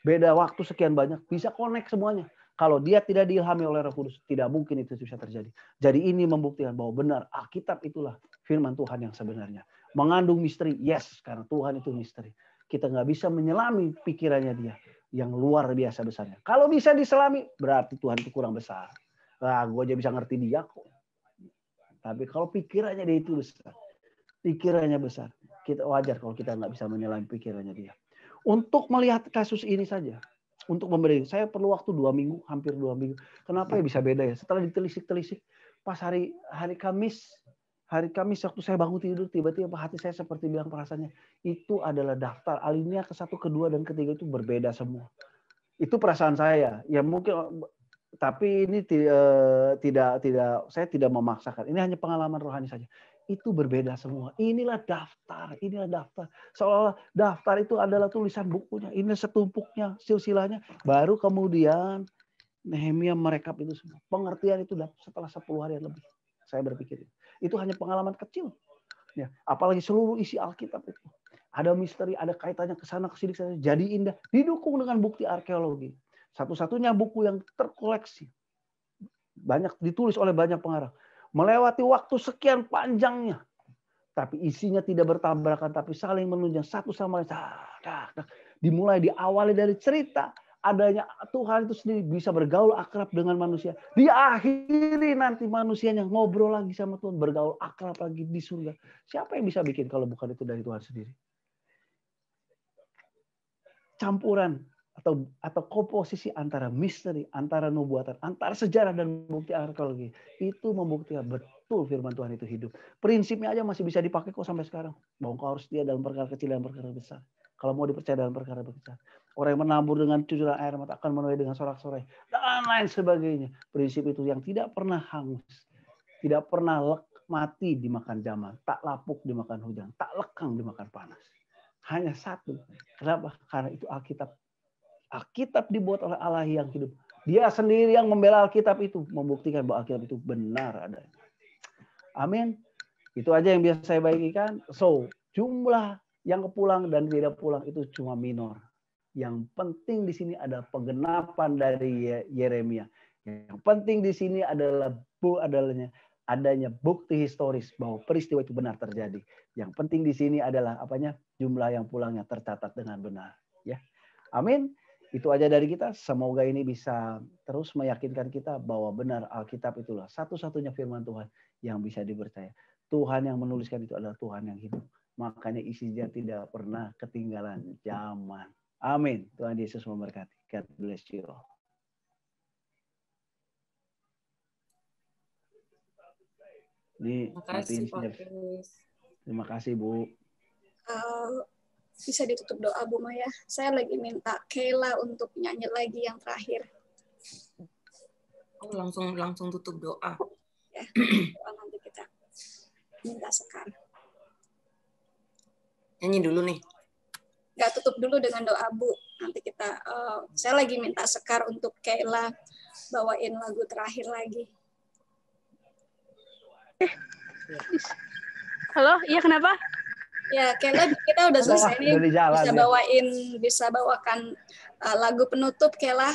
Beda waktu sekian banyak, bisa connect semuanya. Kalau dia tidak diilhami oleh Roh Kudus, tidak mungkin itu bisa terjadi. Jadi ini membuktikan bahwa benar Alkitab itulah firman Tuhan yang sebenarnya. Mengandung misteri, yes, karena Tuhan itu misteri. Kita nggak bisa menyelami pikirannya dia yang luar biasa besarnya. Kalau bisa diselami, berarti Tuhan itu kurang besar. Nah, gue aja bisa ngerti dia kok. Tapi kalau pikirannya dia itu besar, pikirannya besar, kita wajar kalau kita nggak bisa menyelami pikirannya dia. Untuk melihat kasus ini saja, untuk memberi Saya perlu waktu dua minggu, hampir dua minggu. Kenapa ya bisa beda ya? Setelah ditelisik-telisik, pas hari hari Kamis, hari Kamis waktu saya bangun tidur, tiba-tiba hati saya seperti bilang perasaannya, itu adalah daftar alinea ke satu, kedua, dan ketiga itu berbeda semua. Itu perasaan saya. Ya mungkin tapi ini eh, tidak tidak saya tidak memaksakan. Ini hanya pengalaman rohani saja itu berbeda semua. Inilah daftar, inilah daftar. Seolah-olah daftar itu adalah tulisan bukunya, ini setumpuknya, silsilahnya. Baru kemudian Nehemia merekap itu semua. Pengertian itu setelah 10 hari lebih. Saya berpikir itu hanya pengalaman kecil. Ya, apalagi seluruh isi Alkitab itu. Ada misteri, ada kaitannya ke sana ke sini, jadi indah, didukung dengan bukti arkeologi. Satu-satunya buku yang terkoleksi banyak ditulis oleh banyak pengarang melewati waktu sekian panjangnya, tapi isinya tidak bertabrakan, tapi saling menunjang satu sama lain. Dimulai diawali dari cerita adanya Tuhan itu sendiri bisa bergaul akrab dengan manusia. Diakhiri nanti manusianya ngobrol lagi sama Tuhan, bergaul akrab lagi di surga. Siapa yang bisa bikin kalau bukan itu dari Tuhan sendiri? Campuran atau atau komposisi antara misteri, antara nubuatan, antara sejarah dan bukti arkeologi itu membuktikan betul firman Tuhan itu hidup. Prinsipnya aja masih bisa dipakai kok sampai sekarang. Mau kau harus dia dalam perkara kecil dan perkara besar. Kalau mau dipercaya dalam perkara besar. Orang yang menabur dengan cucur air mata akan menuai dengan sorak-sorai dan lain sebagainya. Prinsip itu yang tidak pernah hangus, tidak pernah lek mati dimakan zaman, tak lapuk dimakan hujan, tak lekang dimakan panas. Hanya satu. Kenapa? Karena itu Alkitab Alkitab ah, dibuat oleh Allah yang hidup. Dia sendiri yang membela Alkitab itu, membuktikan bahwa Alkitab itu benar adanya. Amin. Itu aja yang biasa saya bagikan. So, jumlah yang kepulang dan tidak pulang itu cuma minor. Yang penting di sini adalah penggenapan dari Yeremia. Yang penting di sini adalah bu adalahnya adanya bukti historis bahwa peristiwa itu benar terjadi. Yang penting di sini adalah apanya? jumlah yang pulangnya tercatat dengan benar, ya. Amin. Itu aja dari kita. Semoga ini bisa terus meyakinkan kita bahwa benar Alkitab itulah satu-satunya firman Tuhan yang bisa dipercaya. Tuhan yang menuliskan itu adalah Tuhan yang hidup. Makanya isinya tidak pernah ketinggalan zaman. Amin. Tuhan Yesus memberkati. God bless you all. Ini Terima kasih, Terima kasih Bu. Uh, bisa ditutup doa Bu Maya. Saya lagi minta Kayla untuk nyanyi lagi yang terakhir. Oh, langsung langsung tutup doa. Ya, doa nanti kita minta sekarang. Nyanyi dulu nih. Gak tutup dulu dengan doa Bu. Nanti kita, uh, saya lagi minta Sekar untuk Kayla bawain lagu terakhir lagi. Eh. Halo, iya kenapa? ya kayaknya kita udah selesai nih bisa ya. bisa bawain bisa bawakan uh, lagu penutup Kela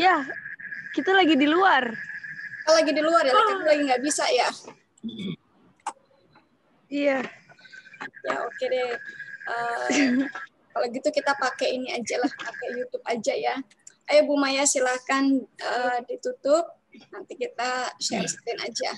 ya kita lagi di luar kita lagi di luar ya oh. kita lagi nggak bisa ya iya ya oke okay deh uh, kalau gitu kita pakai ini aja lah pakai YouTube aja ya ayo Bu Maya silahkan uh, eh, ditutup nanti kita share screen aja.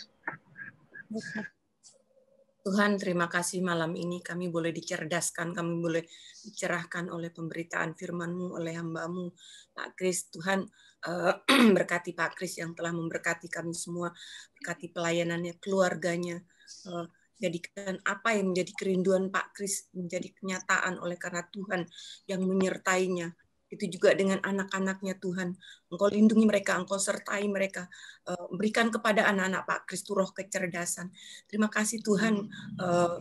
Tuhan, terima kasih malam ini kami boleh dicerdaskan, kami boleh dicerahkan oleh pemberitaan firman-Mu, oleh hamba-Mu, Pak Kris. Tuhan, eh, berkati Pak Kris yang telah memberkati kami semua, berkati pelayanannya, keluarganya, eh, jadikan apa yang menjadi kerinduan Pak Kris menjadi kenyataan oleh karena Tuhan yang menyertainya itu juga dengan anak-anaknya Tuhan. Engkau lindungi mereka, engkau sertai mereka. Eh, berikan kepada anak-anak Pak Kristus roh kecerdasan. Terima kasih Tuhan. Eh,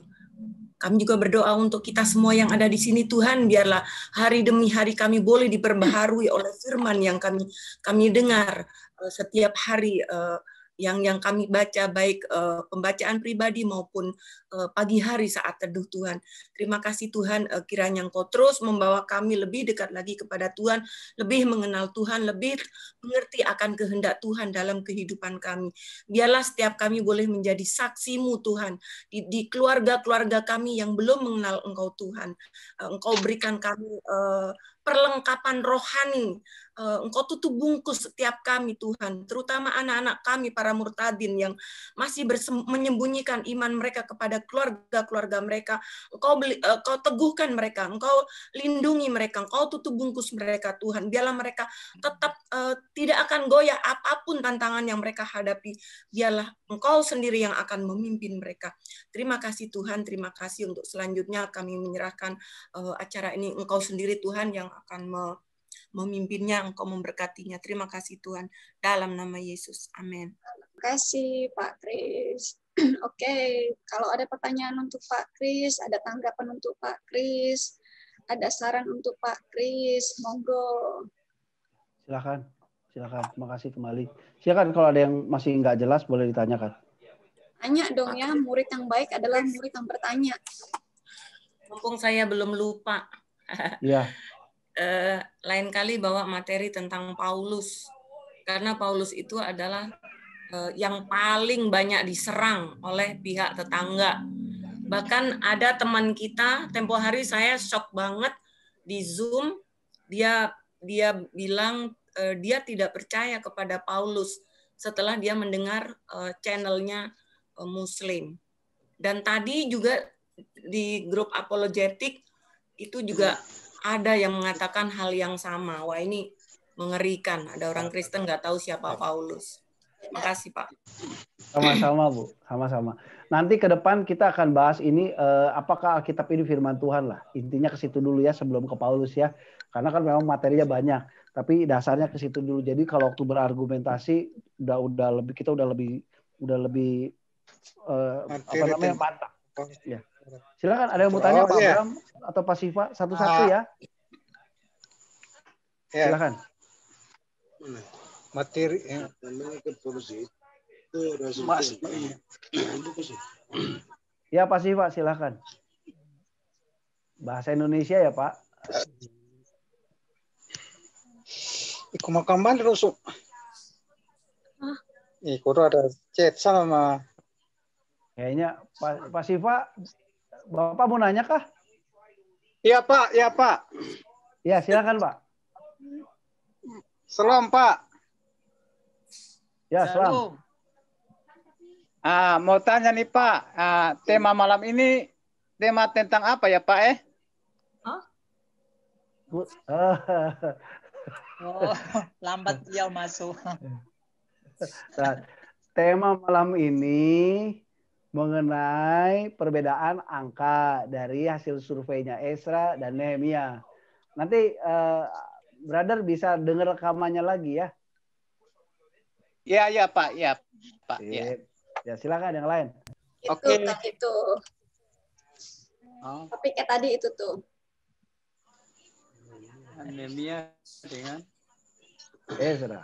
kami juga berdoa untuk kita semua yang ada di sini Tuhan biarlah hari demi hari kami boleh diperbaharui oleh firman yang kami kami dengar eh, setiap hari uh, yang yang kami baca baik uh, pembacaan pribadi maupun uh, pagi hari saat teduh Tuhan. Terima kasih Tuhan uh, kiranya Engkau terus membawa kami lebih dekat lagi kepada Tuhan, lebih mengenal Tuhan, lebih mengerti akan kehendak Tuhan dalam kehidupan kami. Biarlah setiap kami boleh menjadi saksimu Tuhan di, keluarga-keluarga kami yang belum mengenal Engkau Tuhan. Uh, Engkau berikan kami uh, perlengkapan rohani. Eh, engkau tutup bungkus setiap kami Tuhan, terutama anak-anak kami para murtadin yang masih menyembunyikan iman mereka kepada keluarga-keluarga mereka. Engkau beli, eh, engkau teguhkan mereka, engkau lindungi mereka, engkau tutup bungkus mereka Tuhan. Biarlah mereka tetap uh, tidak akan goyah apapun tantangan yang mereka hadapi. Biarlah engkau sendiri yang akan memimpin mereka. Terima kasih Tuhan, terima kasih untuk selanjutnya kami menyerahkan uh, acara ini engkau sendiri Tuhan yang akan memimpinnya, Engkau memberkatinya. Terima kasih Tuhan. Dalam nama Yesus. Amin. Terima kasih Pak Kris. Oke, okay. kalau ada pertanyaan untuk Pak Kris, ada tanggapan untuk Pak Kris, ada saran untuk Pak Kris, monggo. Silakan, silakan. Terima kasih kembali. Silakan kalau ada yang masih nggak jelas boleh ditanyakan. Tanya dong ya, murid yang baik adalah murid yang bertanya. Mumpung saya belum lupa. Iya. eh, lain kali bawa materi tentang Paulus karena Paulus itu adalah eh, yang paling banyak diserang oleh pihak tetangga. Bahkan ada teman kita tempo hari saya shock banget di Zoom dia dia bilang eh, dia tidak percaya kepada Paulus setelah dia mendengar eh, channelnya eh, Muslim. Dan tadi juga di grup apologetik itu juga ada yang mengatakan hal yang sama. Wah ini mengerikan. Ada orang Kristen nggak tahu siapa iya. Paulus. Makasih Pak. Sama-sama Bu, sama-sama. Nanti ke depan kita akan bahas ini eh, apakah Alkitab ini firman Tuhan lah. Intinya ke situ dulu ya sebelum ke Paulus ya. Karena kan memang materinya banyak, tapi dasarnya ke situ dulu. Jadi kalau waktu berargumentasi udah udah lebih kita udah lebih udah lebih eh, apa namanya mantap. Ya. Silakan ada yang mau tanya oh, Pak yeah. Bram atau Pak Siva satu-satu uh, ya. Iya. Silakan. Materi yang eh. namanya korupsi itu Ya Pak Siva silakan. Bahasa Indonesia ya Pak. Iku makan bandar rusuk. Iku ada chat sama. Kayaknya Pak, Pak Siva Bapak mau nanya kah? Iya Pak, iya Pak. Ya silakan Pak. Selam Pak. Ya selam. Ah, mau tanya nih Pak, ah, tema malam ini tema tentang apa ya Pak eh? Huh? Ah. oh, lambat ya masuk. Nah, tema malam ini mengenai perbedaan angka dari hasil surveinya Esra dan Nehemia. Nanti uh, brother bisa dengar rekamannya lagi ya. Ya, ya Pak, ya Pak. Ya, ya silakan yang lain. Itu, Oke. Itu. Oh. kayak tadi itu tuh. Anemia dengan Ezra.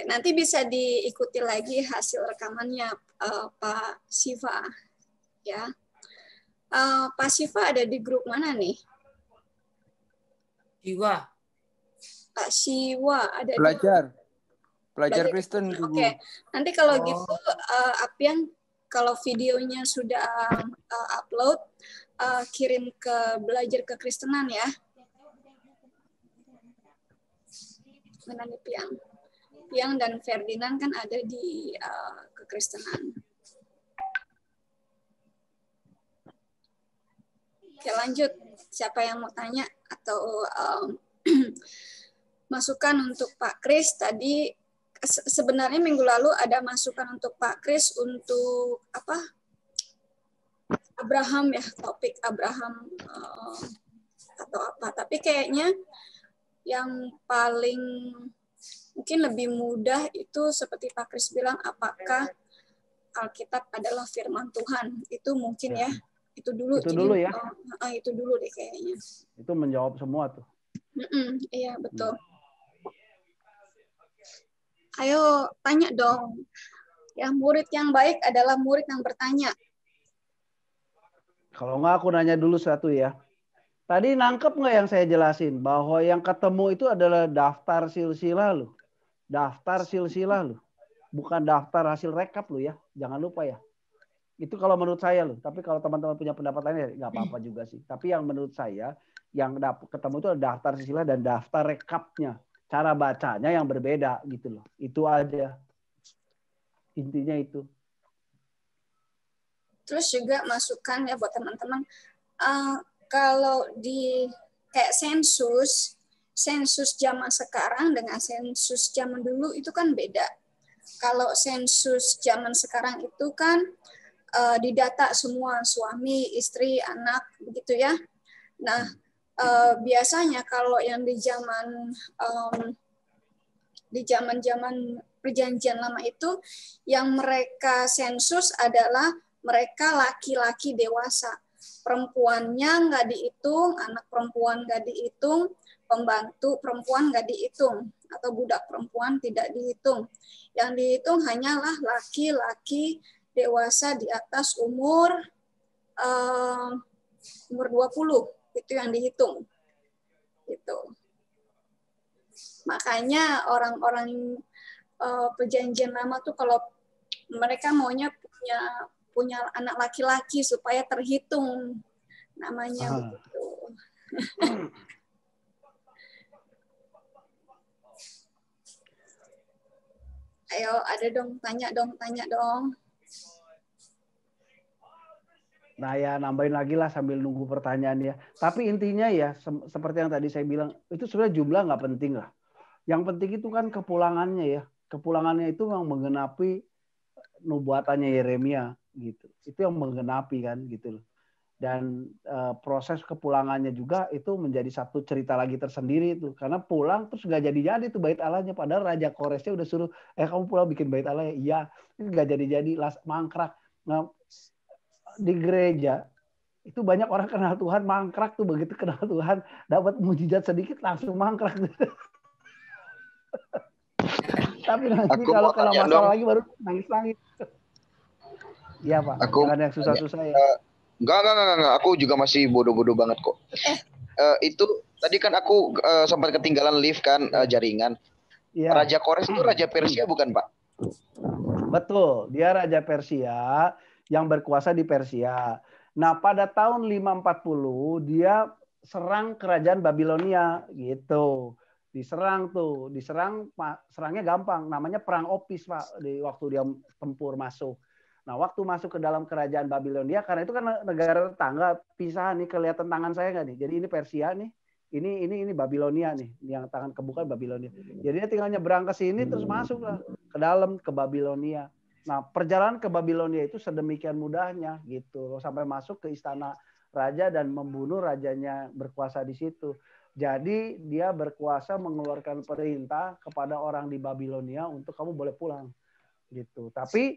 Nanti bisa diikuti lagi hasil rekamannya uh, Pak Siva. Ya. Uh, Pak Siva ada di grup mana nih? Siwa. Pak Siwa ada Pelajar. di Belajar Kristen. Oke. Okay. Nanti kalau oh. gitu uh, Apian kalau videonya sudah uh, upload uh, kirim ke Belajar ke Kekristenan ya. Menanipian. Piang. Yang dan Ferdinand kan ada di uh, kekristenan. Oke lanjut, siapa yang mau tanya atau um, masukan untuk Pak Kris tadi sebenarnya minggu lalu ada masukan untuk Pak Kris untuk apa Abraham ya topik Abraham uh, atau apa tapi kayaknya yang paling mungkin lebih mudah itu seperti Pak Kris bilang apakah Alkitab adalah firman Tuhan itu mungkin ya, ya. itu dulu itu dulu ya oh, ah, itu dulu deh kayaknya itu menjawab semua tuh mm -mm, iya hmm. betul mm. ayo tanya dong ya murid yang baik adalah murid yang bertanya kalau nggak aku nanya dulu satu ya Tadi nangkep nggak yang saya jelasin bahwa yang ketemu itu adalah daftar silsilah loh. Daftar silsilah loh. Bukan daftar hasil rekap loh ya. Jangan lupa ya. Itu kalau menurut saya loh. Tapi kalau teman-teman punya pendapat lain ya nggak apa-apa hmm. juga sih. Tapi yang menurut saya yang ketemu itu adalah daftar silsilah dan daftar rekapnya. Cara bacanya yang berbeda gitu loh. Itu aja. Intinya itu. Terus juga masukan ya buat teman-teman. Uh, kalau di kayak sensus sensus zaman sekarang dengan sensus zaman dulu itu kan beda. Kalau sensus zaman sekarang itu kan uh, didata semua suami, istri, anak begitu ya. Nah, uh, biasanya kalau yang di zaman um, di zaman-zaman perjanjian lama itu yang mereka sensus adalah mereka laki-laki dewasa. Perempuannya nggak dihitung, anak perempuan nggak dihitung, pembantu perempuan nggak dihitung atau budak perempuan tidak dihitung. Yang dihitung hanyalah laki-laki dewasa di atas umur uh, umur 20 itu yang dihitung. Itu Makanya orang-orang uh, perjanjian lama tuh kalau mereka maunya punya punya anak laki-laki supaya terhitung namanya ah. Ayo, ada dong, tanya dong, tanya dong. Nah ya nambahin lagi lah sambil nunggu pertanyaan ya. Tapi intinya ya se seperti yang tadi saya bilang itu sebenarnya jumlah nggak penting lah. Yang penting itu kan kepulangannya ya. Kepulangannya itu yang menggenapi nubuatannya Yeremia gitu. Itu yang menggenapi kan gitu loh dan uh, proses kepulangannya juga itu menjadi satu cerita lagi tersendiri itu karena pulang terus nggak jadi-jadi itu bait Allahnya padahal Raja Koresnya udah suruh eh kamu pulang bikin bait Allah ya iya nggak jadi-jadi las mangkrak nah, di gereja itu banyak orang kenal Tuhan mangkrak tuh begitu kenal Tuhan dapat mujizat sedikit langsung mangkrak tapi nanti Aku kalau kalau masalah dong. lagi baru nangis-nangis Iya Pak, Aku, ada yang susah-susah ya. Eh, Enggak, enggak, enggak, enggak. Aku juga masih bodoh-bodoh banget kok. Eh. Uh, itu tadi kan aku uh, sempat ketinggalan lift kan uh, jaringan. Ya. Raja Kores itu Raja Persia bukan, Pak? Betul, dia Raja Persia yang berkuasa di Persia. Nah, pada tahun 540 dia serang kerajaan Babilonia gitu. Diserang tuh, diserang serangnya gampang, namanya perang Opis, Pak, di waktu dia tempur masuk. Nah, waktu masuk ke dalam kerajaan Babilonia, karena itu kan negara tetangga pisah nih kelihatan tangan saya nggak nih. Jadi ini Persia nih, ini ini ini Babilonia nih, yang tangan kebuka Babilonia. Jadi dia tinggal nyebrang ke sini terus masuk lah ke dalam ke Babilonia. Nah, perjalanan ke Babilonia itu sedemikian mudahnya gitu, sampai masuk ke istana raja dan membunuh rajanya berkuasa di situ. Jadi dia berkuasa mengeluarkan perintah kepada orang di Babilonia untuk kamu boleh pulang gitu. Tapi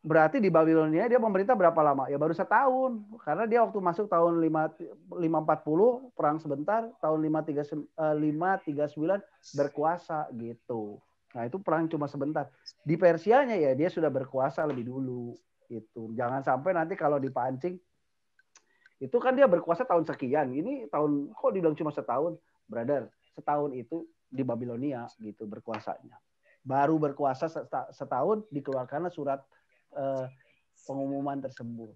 Berarti di Babilonia dia pemerintah berapa lama? Ya baru setahun. Karena dia waktu masuk tahun 540 perang sebentar, tahun 539, eh, berkuasa gitu. Nah, itu perang cuma sebentar. Di Persianya ya dia sudah berkuasa lebih dulu itu. Jangan sampai nanti kalau dipancing itu kan dia berkuasa tahun sekian. Ini tahun kok dibilang cuma setahun, brother. Setahun itu di Babilonia gitu berkuasanya. Baru berkuasa setahun dikeluarkan surat uh, pengumuman tersebut.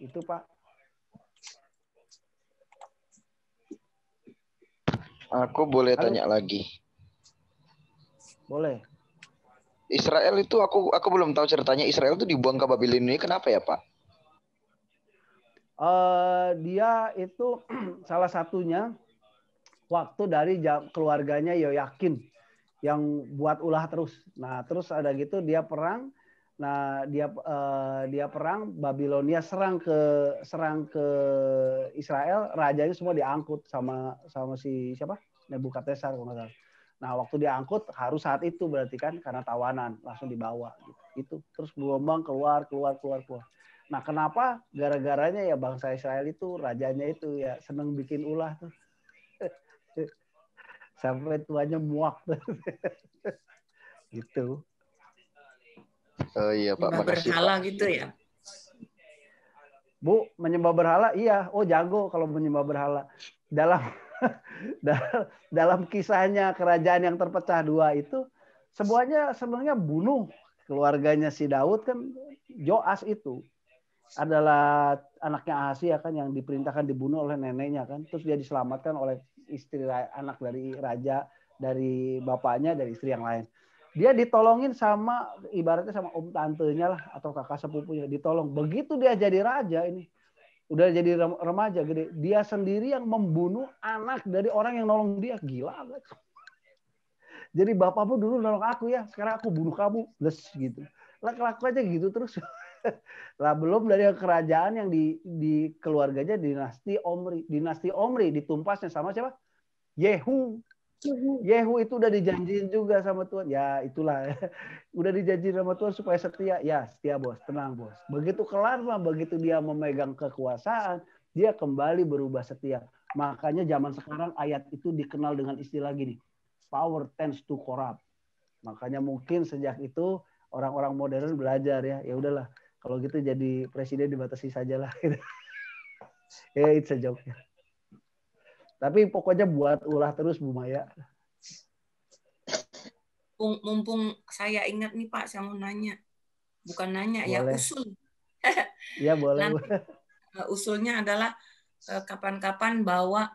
Itu Pak. Aku boleh Halo? tanya lagi. Boleh. Israel itu aku aku belum tahu ceritanya Israel itu dibuang ke Babilonia kenapa ya Pak? Uh, dia itu salah satunya waktu dari keluarganya Yoyakin yang buat ulah terus. Nah, terus ada gitu dia perang. Nah, dia uh, dia perang Babilonia serang ke serang ke Israel, rajanya semua diangkut sama sama si siapa? Nebukadnezar kalau salah. Nah, waktu diangkut harus saat itu berarti kan karena tawanan langsung dibawa gitu. Itu terus gelombang keluar keluar keluar keluar. Nah, kenapa gara-garanya ya bangsa Israel itu rajanya itu ya seneng bikin ulah tuh sampai tuanya muak gitu oh iya pak menyembah berhala gitu ya bu menyembah berhala iya oh jago kalau menyembah berhala dalam dalam kisahnya kerajaan yang terpecah dua itu semuanya sebenarnya bunuh keluarganya si Daud kan Joas itu adalah anaknya Ahasia kan yang diperintahkan dibunuh oleh neneknya kan terus dia diselamatkan oleh istri anak dari raja, dari bapaknya, dari istri yang lain. Dia ditolongin sama ibaratnya sama om tantenya lah atau kakak sepupunya ditolong. Begitu dia jadi raja ini udah jadi remaja gede, dia sendiri yang membunuh anak dari orang yang nolong dia. Gila gak? Jadi bapakmu dulu nolong aku ya, sekarang aku bunuh kamu. Les gitu. Lah laku aja gitu terus. Lah belum dari kerajaan yang di, di keluarganya dinasti Omri. Dinasti Omri ditumpasnya sama siapa? Yehu. Yehu itu udah dijanjiin juga sama Tuhan. Ya itulah. udah dijanjiin sama Tuhan supaya setia. Ya setia bos, tenang bos. Begitu kelar mah, begitu dia memegang kekuasaan, dia kembali berubah setia. Makanya zaman sekarang ayat itu dikenal dengan istilah gini. Power tends to corrupt. Makanya mungkin sejak itu orang-orang modern belajar ya. Ya udahlah. Kalau gitu jadi presiden dibatasi sajalah. lah. ya yeah, it's tapi pokoknya buat ulah terus Bu Maya. Mumpung saya ingat nih Pak, saya mau nanya. Bukan nanya ya, boleh. ya, usul. Iya boleh. Nanti, eh, usulnya adalah eh, kapan-kapan bawa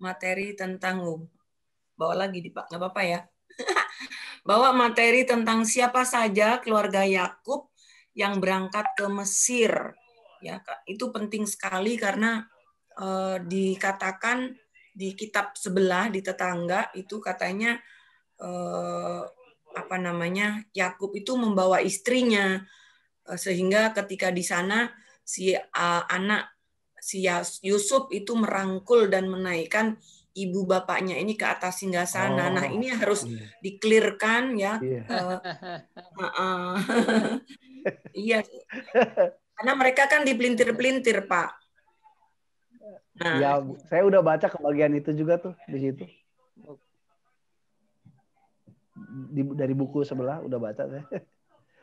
materi tentang bawa lagi di Pak, nggak apa-apa ya. bawa materi tentang siapa saja keluarga Yakub yang berangkat ke Mesir. Ya, itu penting sekali karena eh, dikatakan di kitab sebelah di tetangga itu katanya eh, apa namanya Yakub itu membawa istrinya eh, sehingga ketika di sana si eh, anak si Yusuf itu merangkul dan menaikkan ibu bapaknya ini ke atas hingga sana. Nah, oh. Nah ini harus yeah. diklirkan ya. Iya. Yeah. Uh, uh, uh. iya. Karena mereka kan dipelintir-pelintir Pak Nah. Ya, saya udah baca kebagian itu juga tuh di situ. Di, dari buku sebelah udah baca saya.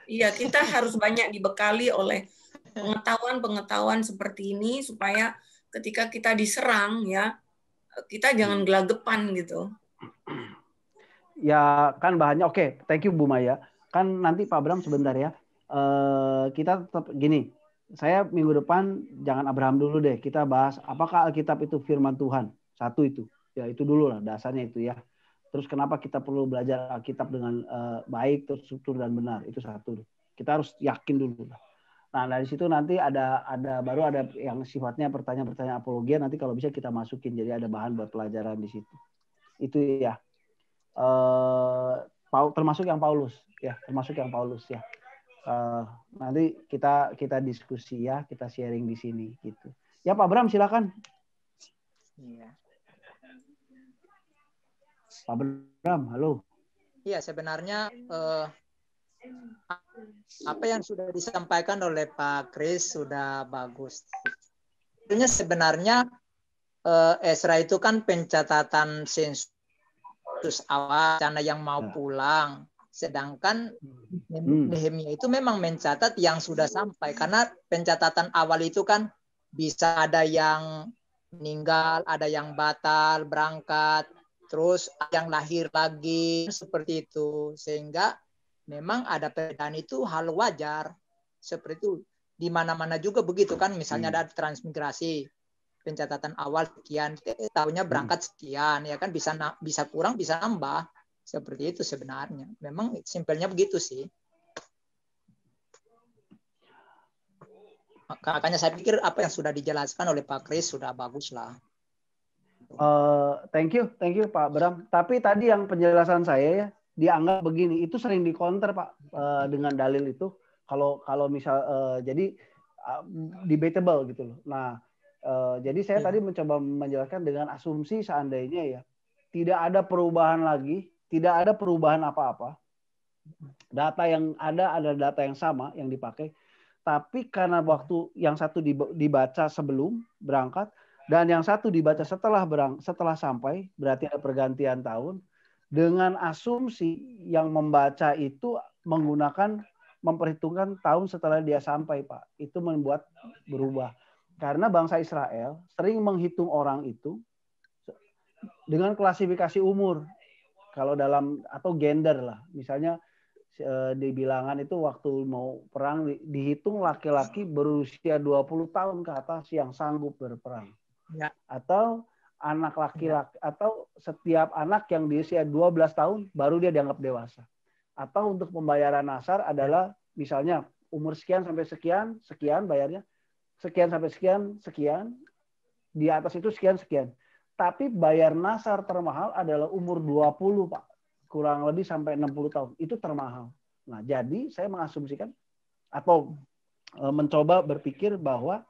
Iya, kita harus banyak dibekali oleh pengetahuan-pengetahuan seperti ini supaya ketika kita diserang ya, kita jangan gelagapan gitu. Ya, kan bahannya oke. Okay, thank you Bu Maya. Kan nanti Pak Bram sebentar ya. Uh, kita tetap gini, saya minggu depan jangan Abraham dulu deh. Kita bahas apakah Alkitab itu firman Tuhan. Satu itu. Ya itu dulu lah dasarnya itu ya. Terus kenapa kita perlu belajar Alkitab dengan uh, baik, terstruktur dan benar. Itu satu. Kita harus yakin dulu. lah Nah, dari situ nanti ada ada baru ada yang sifatnya pertanyaan-pertanyaan apologia nanti kalau bisa kita masukin jadi ada bahan buat pelajaran di situ. Itu ya. Eh, termasuk yang Paulus ya, termasuk yang Paulus ya uh, nanti kita kita diskusi ya, kita sharing di sini gitu. Ya Pak Bram silakan. Iya. Pak Bram, halo. Iya, sebenarnya uh, apa yang sudah disampaikan oleh Pak Kris sudah bagus. Sebenarnya sebenarnya uh, eh, Esra itu kan pencatatan sensus awal, karena yang mau ya. pulang. Sedangkan hmm. Hmm. Nehemia itu memang mencatat yang sudah sampai karena pencatatan awal itu kan bisa ada yang meninggal, ada yang batal berangkat, terus yang lahir lagi seperti itu. Sehingga memang ada perbedaan itu hal wajar seperti itu di mana-mana juga begitu kan misalnya hmm. ada transmigrasi pencatatan awal sekian eh, tahunnya berangkat sekian ya kan bisa bisa kurang bisa nambah seperti itu sebenarnya. Memang simpelnya begitu sih. Makanya saya pikir apa yang sudah dijelaskan oleh Pak Kris sudah bagus lah. Uh, eh, thank you, thank you Pak Bram. Tapi tadi yang penjelasan saya ya dianggap begini, itu sering dikonter Pak uh, dengan dalil itu. Kalau kalau misal uh, jadi uh, debatable gitu loh. Nah, uh, jadi saya yeah. tadi mencoba menjelaskan dengan asumsi seandainya ya tidak ada perubahan lagi tidak ada perubahan apa-apa. Data yang ada adalah data yang sama yang dipakai, tapi karena waktu yang satu dibaca sebelum berangkat dan yang satu dibaca setelah berang setelah sampai berarti ada pergantian tahun dengan asumsi yang membaca itu menggunakan memperhitungkan tahun setelah dia sampai, Pak. Itu membuat berubah. Karena bangsa Israel sering menghitung orang itu dengan klasifikasi umur kalau dalam atau gender lah misalnya eh, di bilangan itu waktu mau perang dihitung laki-laki berusia 20 tahun ke atas yang sanggup berperang. Ya. Atau anak laki-laki ya. atau setiap anak yang di usia 12 tahun baru dia dianggap dewasa. Atau untuk pembayaran nasar adalah misalnya umur sekian sampai sekian, sekian bayarnya, sekian sampai sekian, sekian, di atas itu sekian sekian tapi bayar nasar termahal adalah umur 20, Pak. Kurang lebih sampai 60 tahun. Itu termahal. Nah, jadi saya mengasumsikan atau e, mencoba berpikir bahwa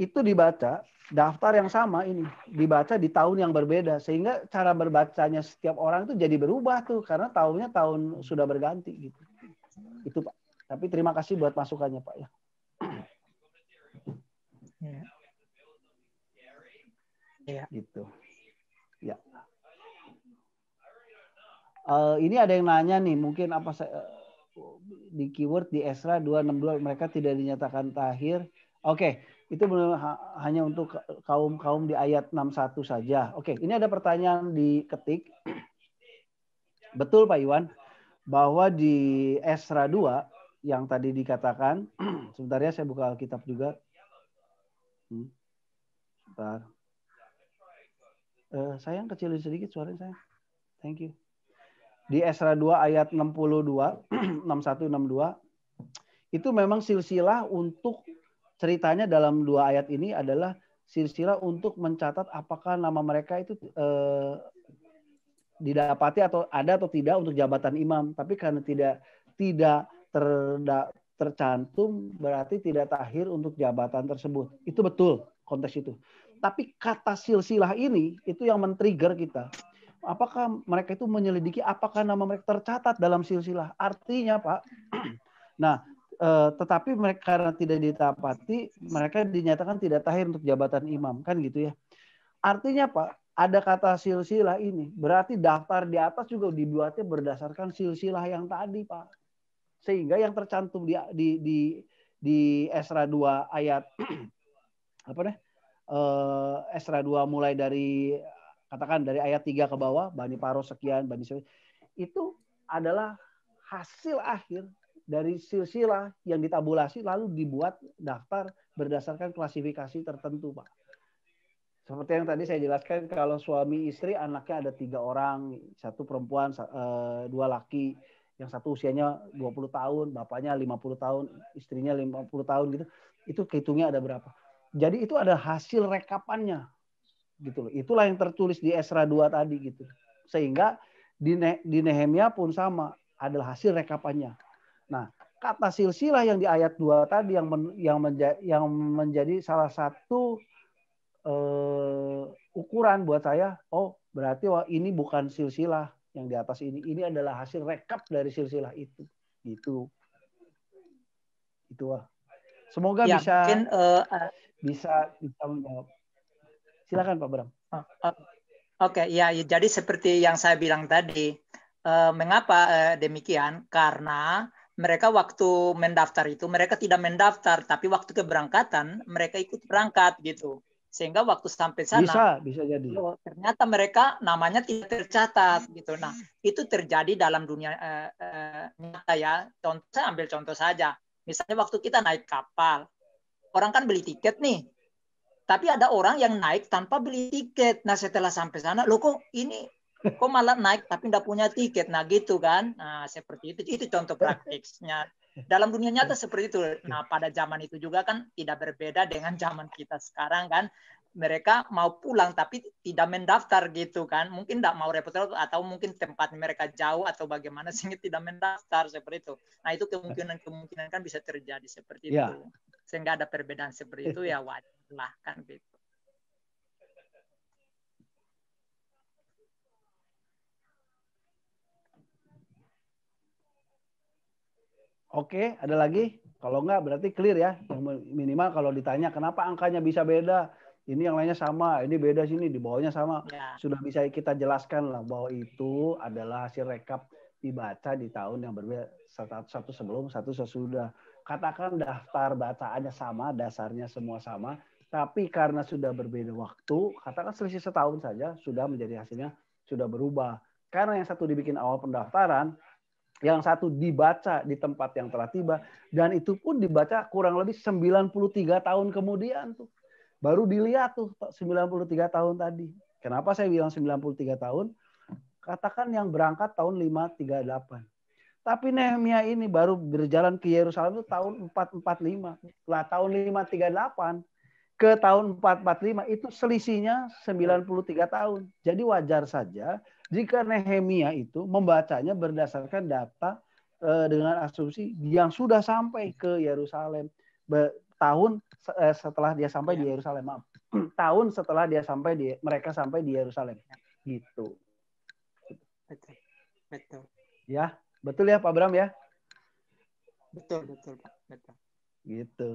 itu dibaca daftar yang sama ini dibaca di tahun yang berbeda sehingga cara berbacanya setiap orang itu jadi berubah tuh karena tahunnya tahun sudah berganti gitu. Itu Pak. Tapi terima kasih buat masukannya Pak ya. yeah. Gitu. Ya. Uh, ini ada yang nanya nih, mungkin apa saya, uh, eh, di keyword di Esra 262 mereka tidak dinyatakan tahir. Oke, okay. itu benar hanya untuk kaum-kaum di ayat 61 saja. Oke, okay. ini ada pertanyaan di ketik. Betul Pak Iwan bahwa di Esra 2 yang tadi dikatakan, sebentar ya saya buka Alkitab juga. Hmm. Uh, sayang kecilin sedikit suaranya saya. Thank you. Di Esra 2 ayat 62, 61, 62, itu memang silsilah untuk ceritanya dalam dua ayat ini adalah silsilah untuk mencatat apakah nama mereka itu eh, didapati atau ada atau tidak untuk jabatan imam. Tapi karena tidak tidak terda tercantum berarti tidak tahir untuk jabatan tersebut. Itu betul konteks itu tapi kata silsilah ini itu yang men-trigger kita. Apakah mereka itu menyelidiki apakah nama mereka tercatat dalam silsilah? Artinya, Pak. Nah, eh, tetapi mereka karena tidak ditapati, mereka dinyatakan tidak tahir untuk jabatan imam, kan gitu ya. Artinya, Pak, ada kata silsilah ini. Berarti daftar di atas juga dibuatnya berdasarkan silsilah yang tadi, Pak. Sehingga yang tercantum di di di, di Esra 2 ayat apa nih? uh, eh, Esra 2 mulai dari katakan dari ayat 3 ke bawah, Bani paros sekian, Bani sekian, itu adalah hasil akhir dari silsilah yang ditabulasi lalu dibuat daftar berdasarkan klasifikasi tertentu, Pak. Seperti yang tadi saya jelaskan, kalau suami istri anaknya ada tiga orang, satu perempuan, eh, dua laki, yang satu usianya 20 tahun, bapaknya 50 tahun, istrinya 50 tahun gitu. Itu kehitungnya ada berapa? Jadi itu ada hasil rekapannya. Gitu loh. Itulah yang tertulis di Esra 2 tadi gitu. Sehingga di, ne di Nehemia pun sama, adalah hasil rekapannya. Nah, kata silsilah yang di ayat 2 tadi yang men yang, menja yang menjadi salah satu uh, ukuran buat saya, oh berarti wah, ini bukan silsilah yang di atas ini. Ini adalah hasil rekap dari silsilah itu. Gitu. Itu wah. Semoga ya, bisa mungkin, uh, bisa bisa menjawab. Silakan Pak Bram. Ah, ah. Oke, okay, ya jadi seperti yang saya bilang tadi, eh, mengapa eh, demikian? Karena mereka waktu mendaftar itu mereka tidak mendaftar, tapi waktu keberangkatan mereka ikut berangkat gitu. Sehingga waktu sampai sana bisa bisa jadi. Oh, ternyata mereka namanya tidak tercatat gitu. Nah, itu terjadi dalam dunia eh, eh, nyata ya. Contoh saya ambil contoh saja. Misalnya waktu kita naik kapal, orang kan beli tiket nih. Tapi ada orang yang naik tanpa beli tiket. Nah setelah sampai sana, lo kok ini kok malah naik tapi tidak punya tiket. Nah gitu kan. Nah seperti itu. Itu contoh praktiknya. Dalam dunia nyata seperti itu. Nah pada zaman itu juga kan tidak berbeda dengan zaman kita sekarang kan mereka mau pulang tapi tidak mendaftar gitu kan mungkin tidak mau repot atau mungkin tempat mereka jauh atau bagaimana sehingga tidak mendaftar seperti itu nah itu kemungkinan kemungkinan kan bisa terjadi seperti ya. itu sehingga ada perbedaan seperti itu ya wajar lah kan gitu Oke, ada lagi? Kalau enggak berarti clear ya. Minimal kalau ditanya kenapa angkanya bisa beda, ini yang lainnya sama, ini beda sini, di bawahnya sama. Ya. Sudah bisa kita jelaskan lah bahwa itu adalah hasil rekap dibaca di tahun yang berbeda satu, satu sebelum satu sesudah. Katakan daftar bacaannya sama, dasarnya semua sama, tapi karena sudah berbeda waktu, katakan selisih setahun saja sudah menjadi hasilnya sudah berubah. Karena yang satu dibikin awal pendaftaran, yang satu dibaca di tempat yang telah tiba dan itu pun dibaca kurang lebih 93 tahun kemudian tuh baru dilihat tuh 93 tahun tadi. Kenapa saya bilang 93 tahun? Katakan yang berangkat tahun 538. Tapi Nehemia ini baru berjalan ke Yerusalem itu tahun 445. Lah tahun 538 ke tahun 445 itu selisihnya 93 tahun. Jadi wajar saja jika Nehemia itu membacanya berdasarkan data eh, dengan asumsi yang sudah sampai ke Yerusalem tahun eh, setelah dia sampai ya. di iya. Yerusalem maaf tahun setelah dia sampai di mereka sampai di Yerusalem gitu betul betul ya betul ya Pak Bram ya betul betul Pak betul gitu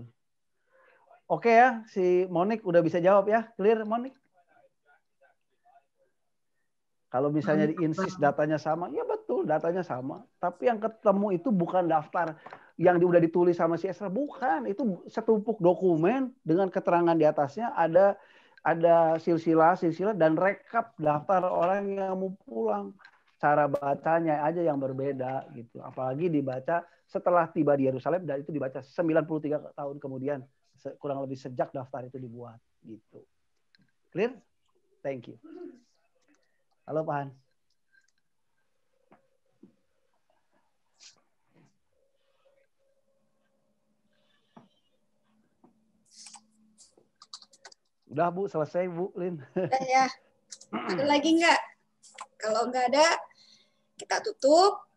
oke ya si Monik udah bisa jawab ya clear Monik kalau misalnya di insist datanya sama, ya betul datanya sama. Tapi yang ketemu itu bukan daftar yang udah ditulis sama si Esra, bukan. Itu setumpuk dokumen dengan keterangan di atasnya ada ada silsilah, silsilah dan rekap daftar orang yang mau pulang. Cara bacanya aja yang berbeda gitu. Apalagi dibaca setelah tiba di Yerusalem dan itu dibaca 93 tahun kemudian kurang lebih sejak daftar itu dibuat gitu. Clear? Thank you. Halo Pak Han. Udah Bu, selesai Bu Lin. Ya, ya. Ada lagi nggak? Kalau nggak ada, kita tutup.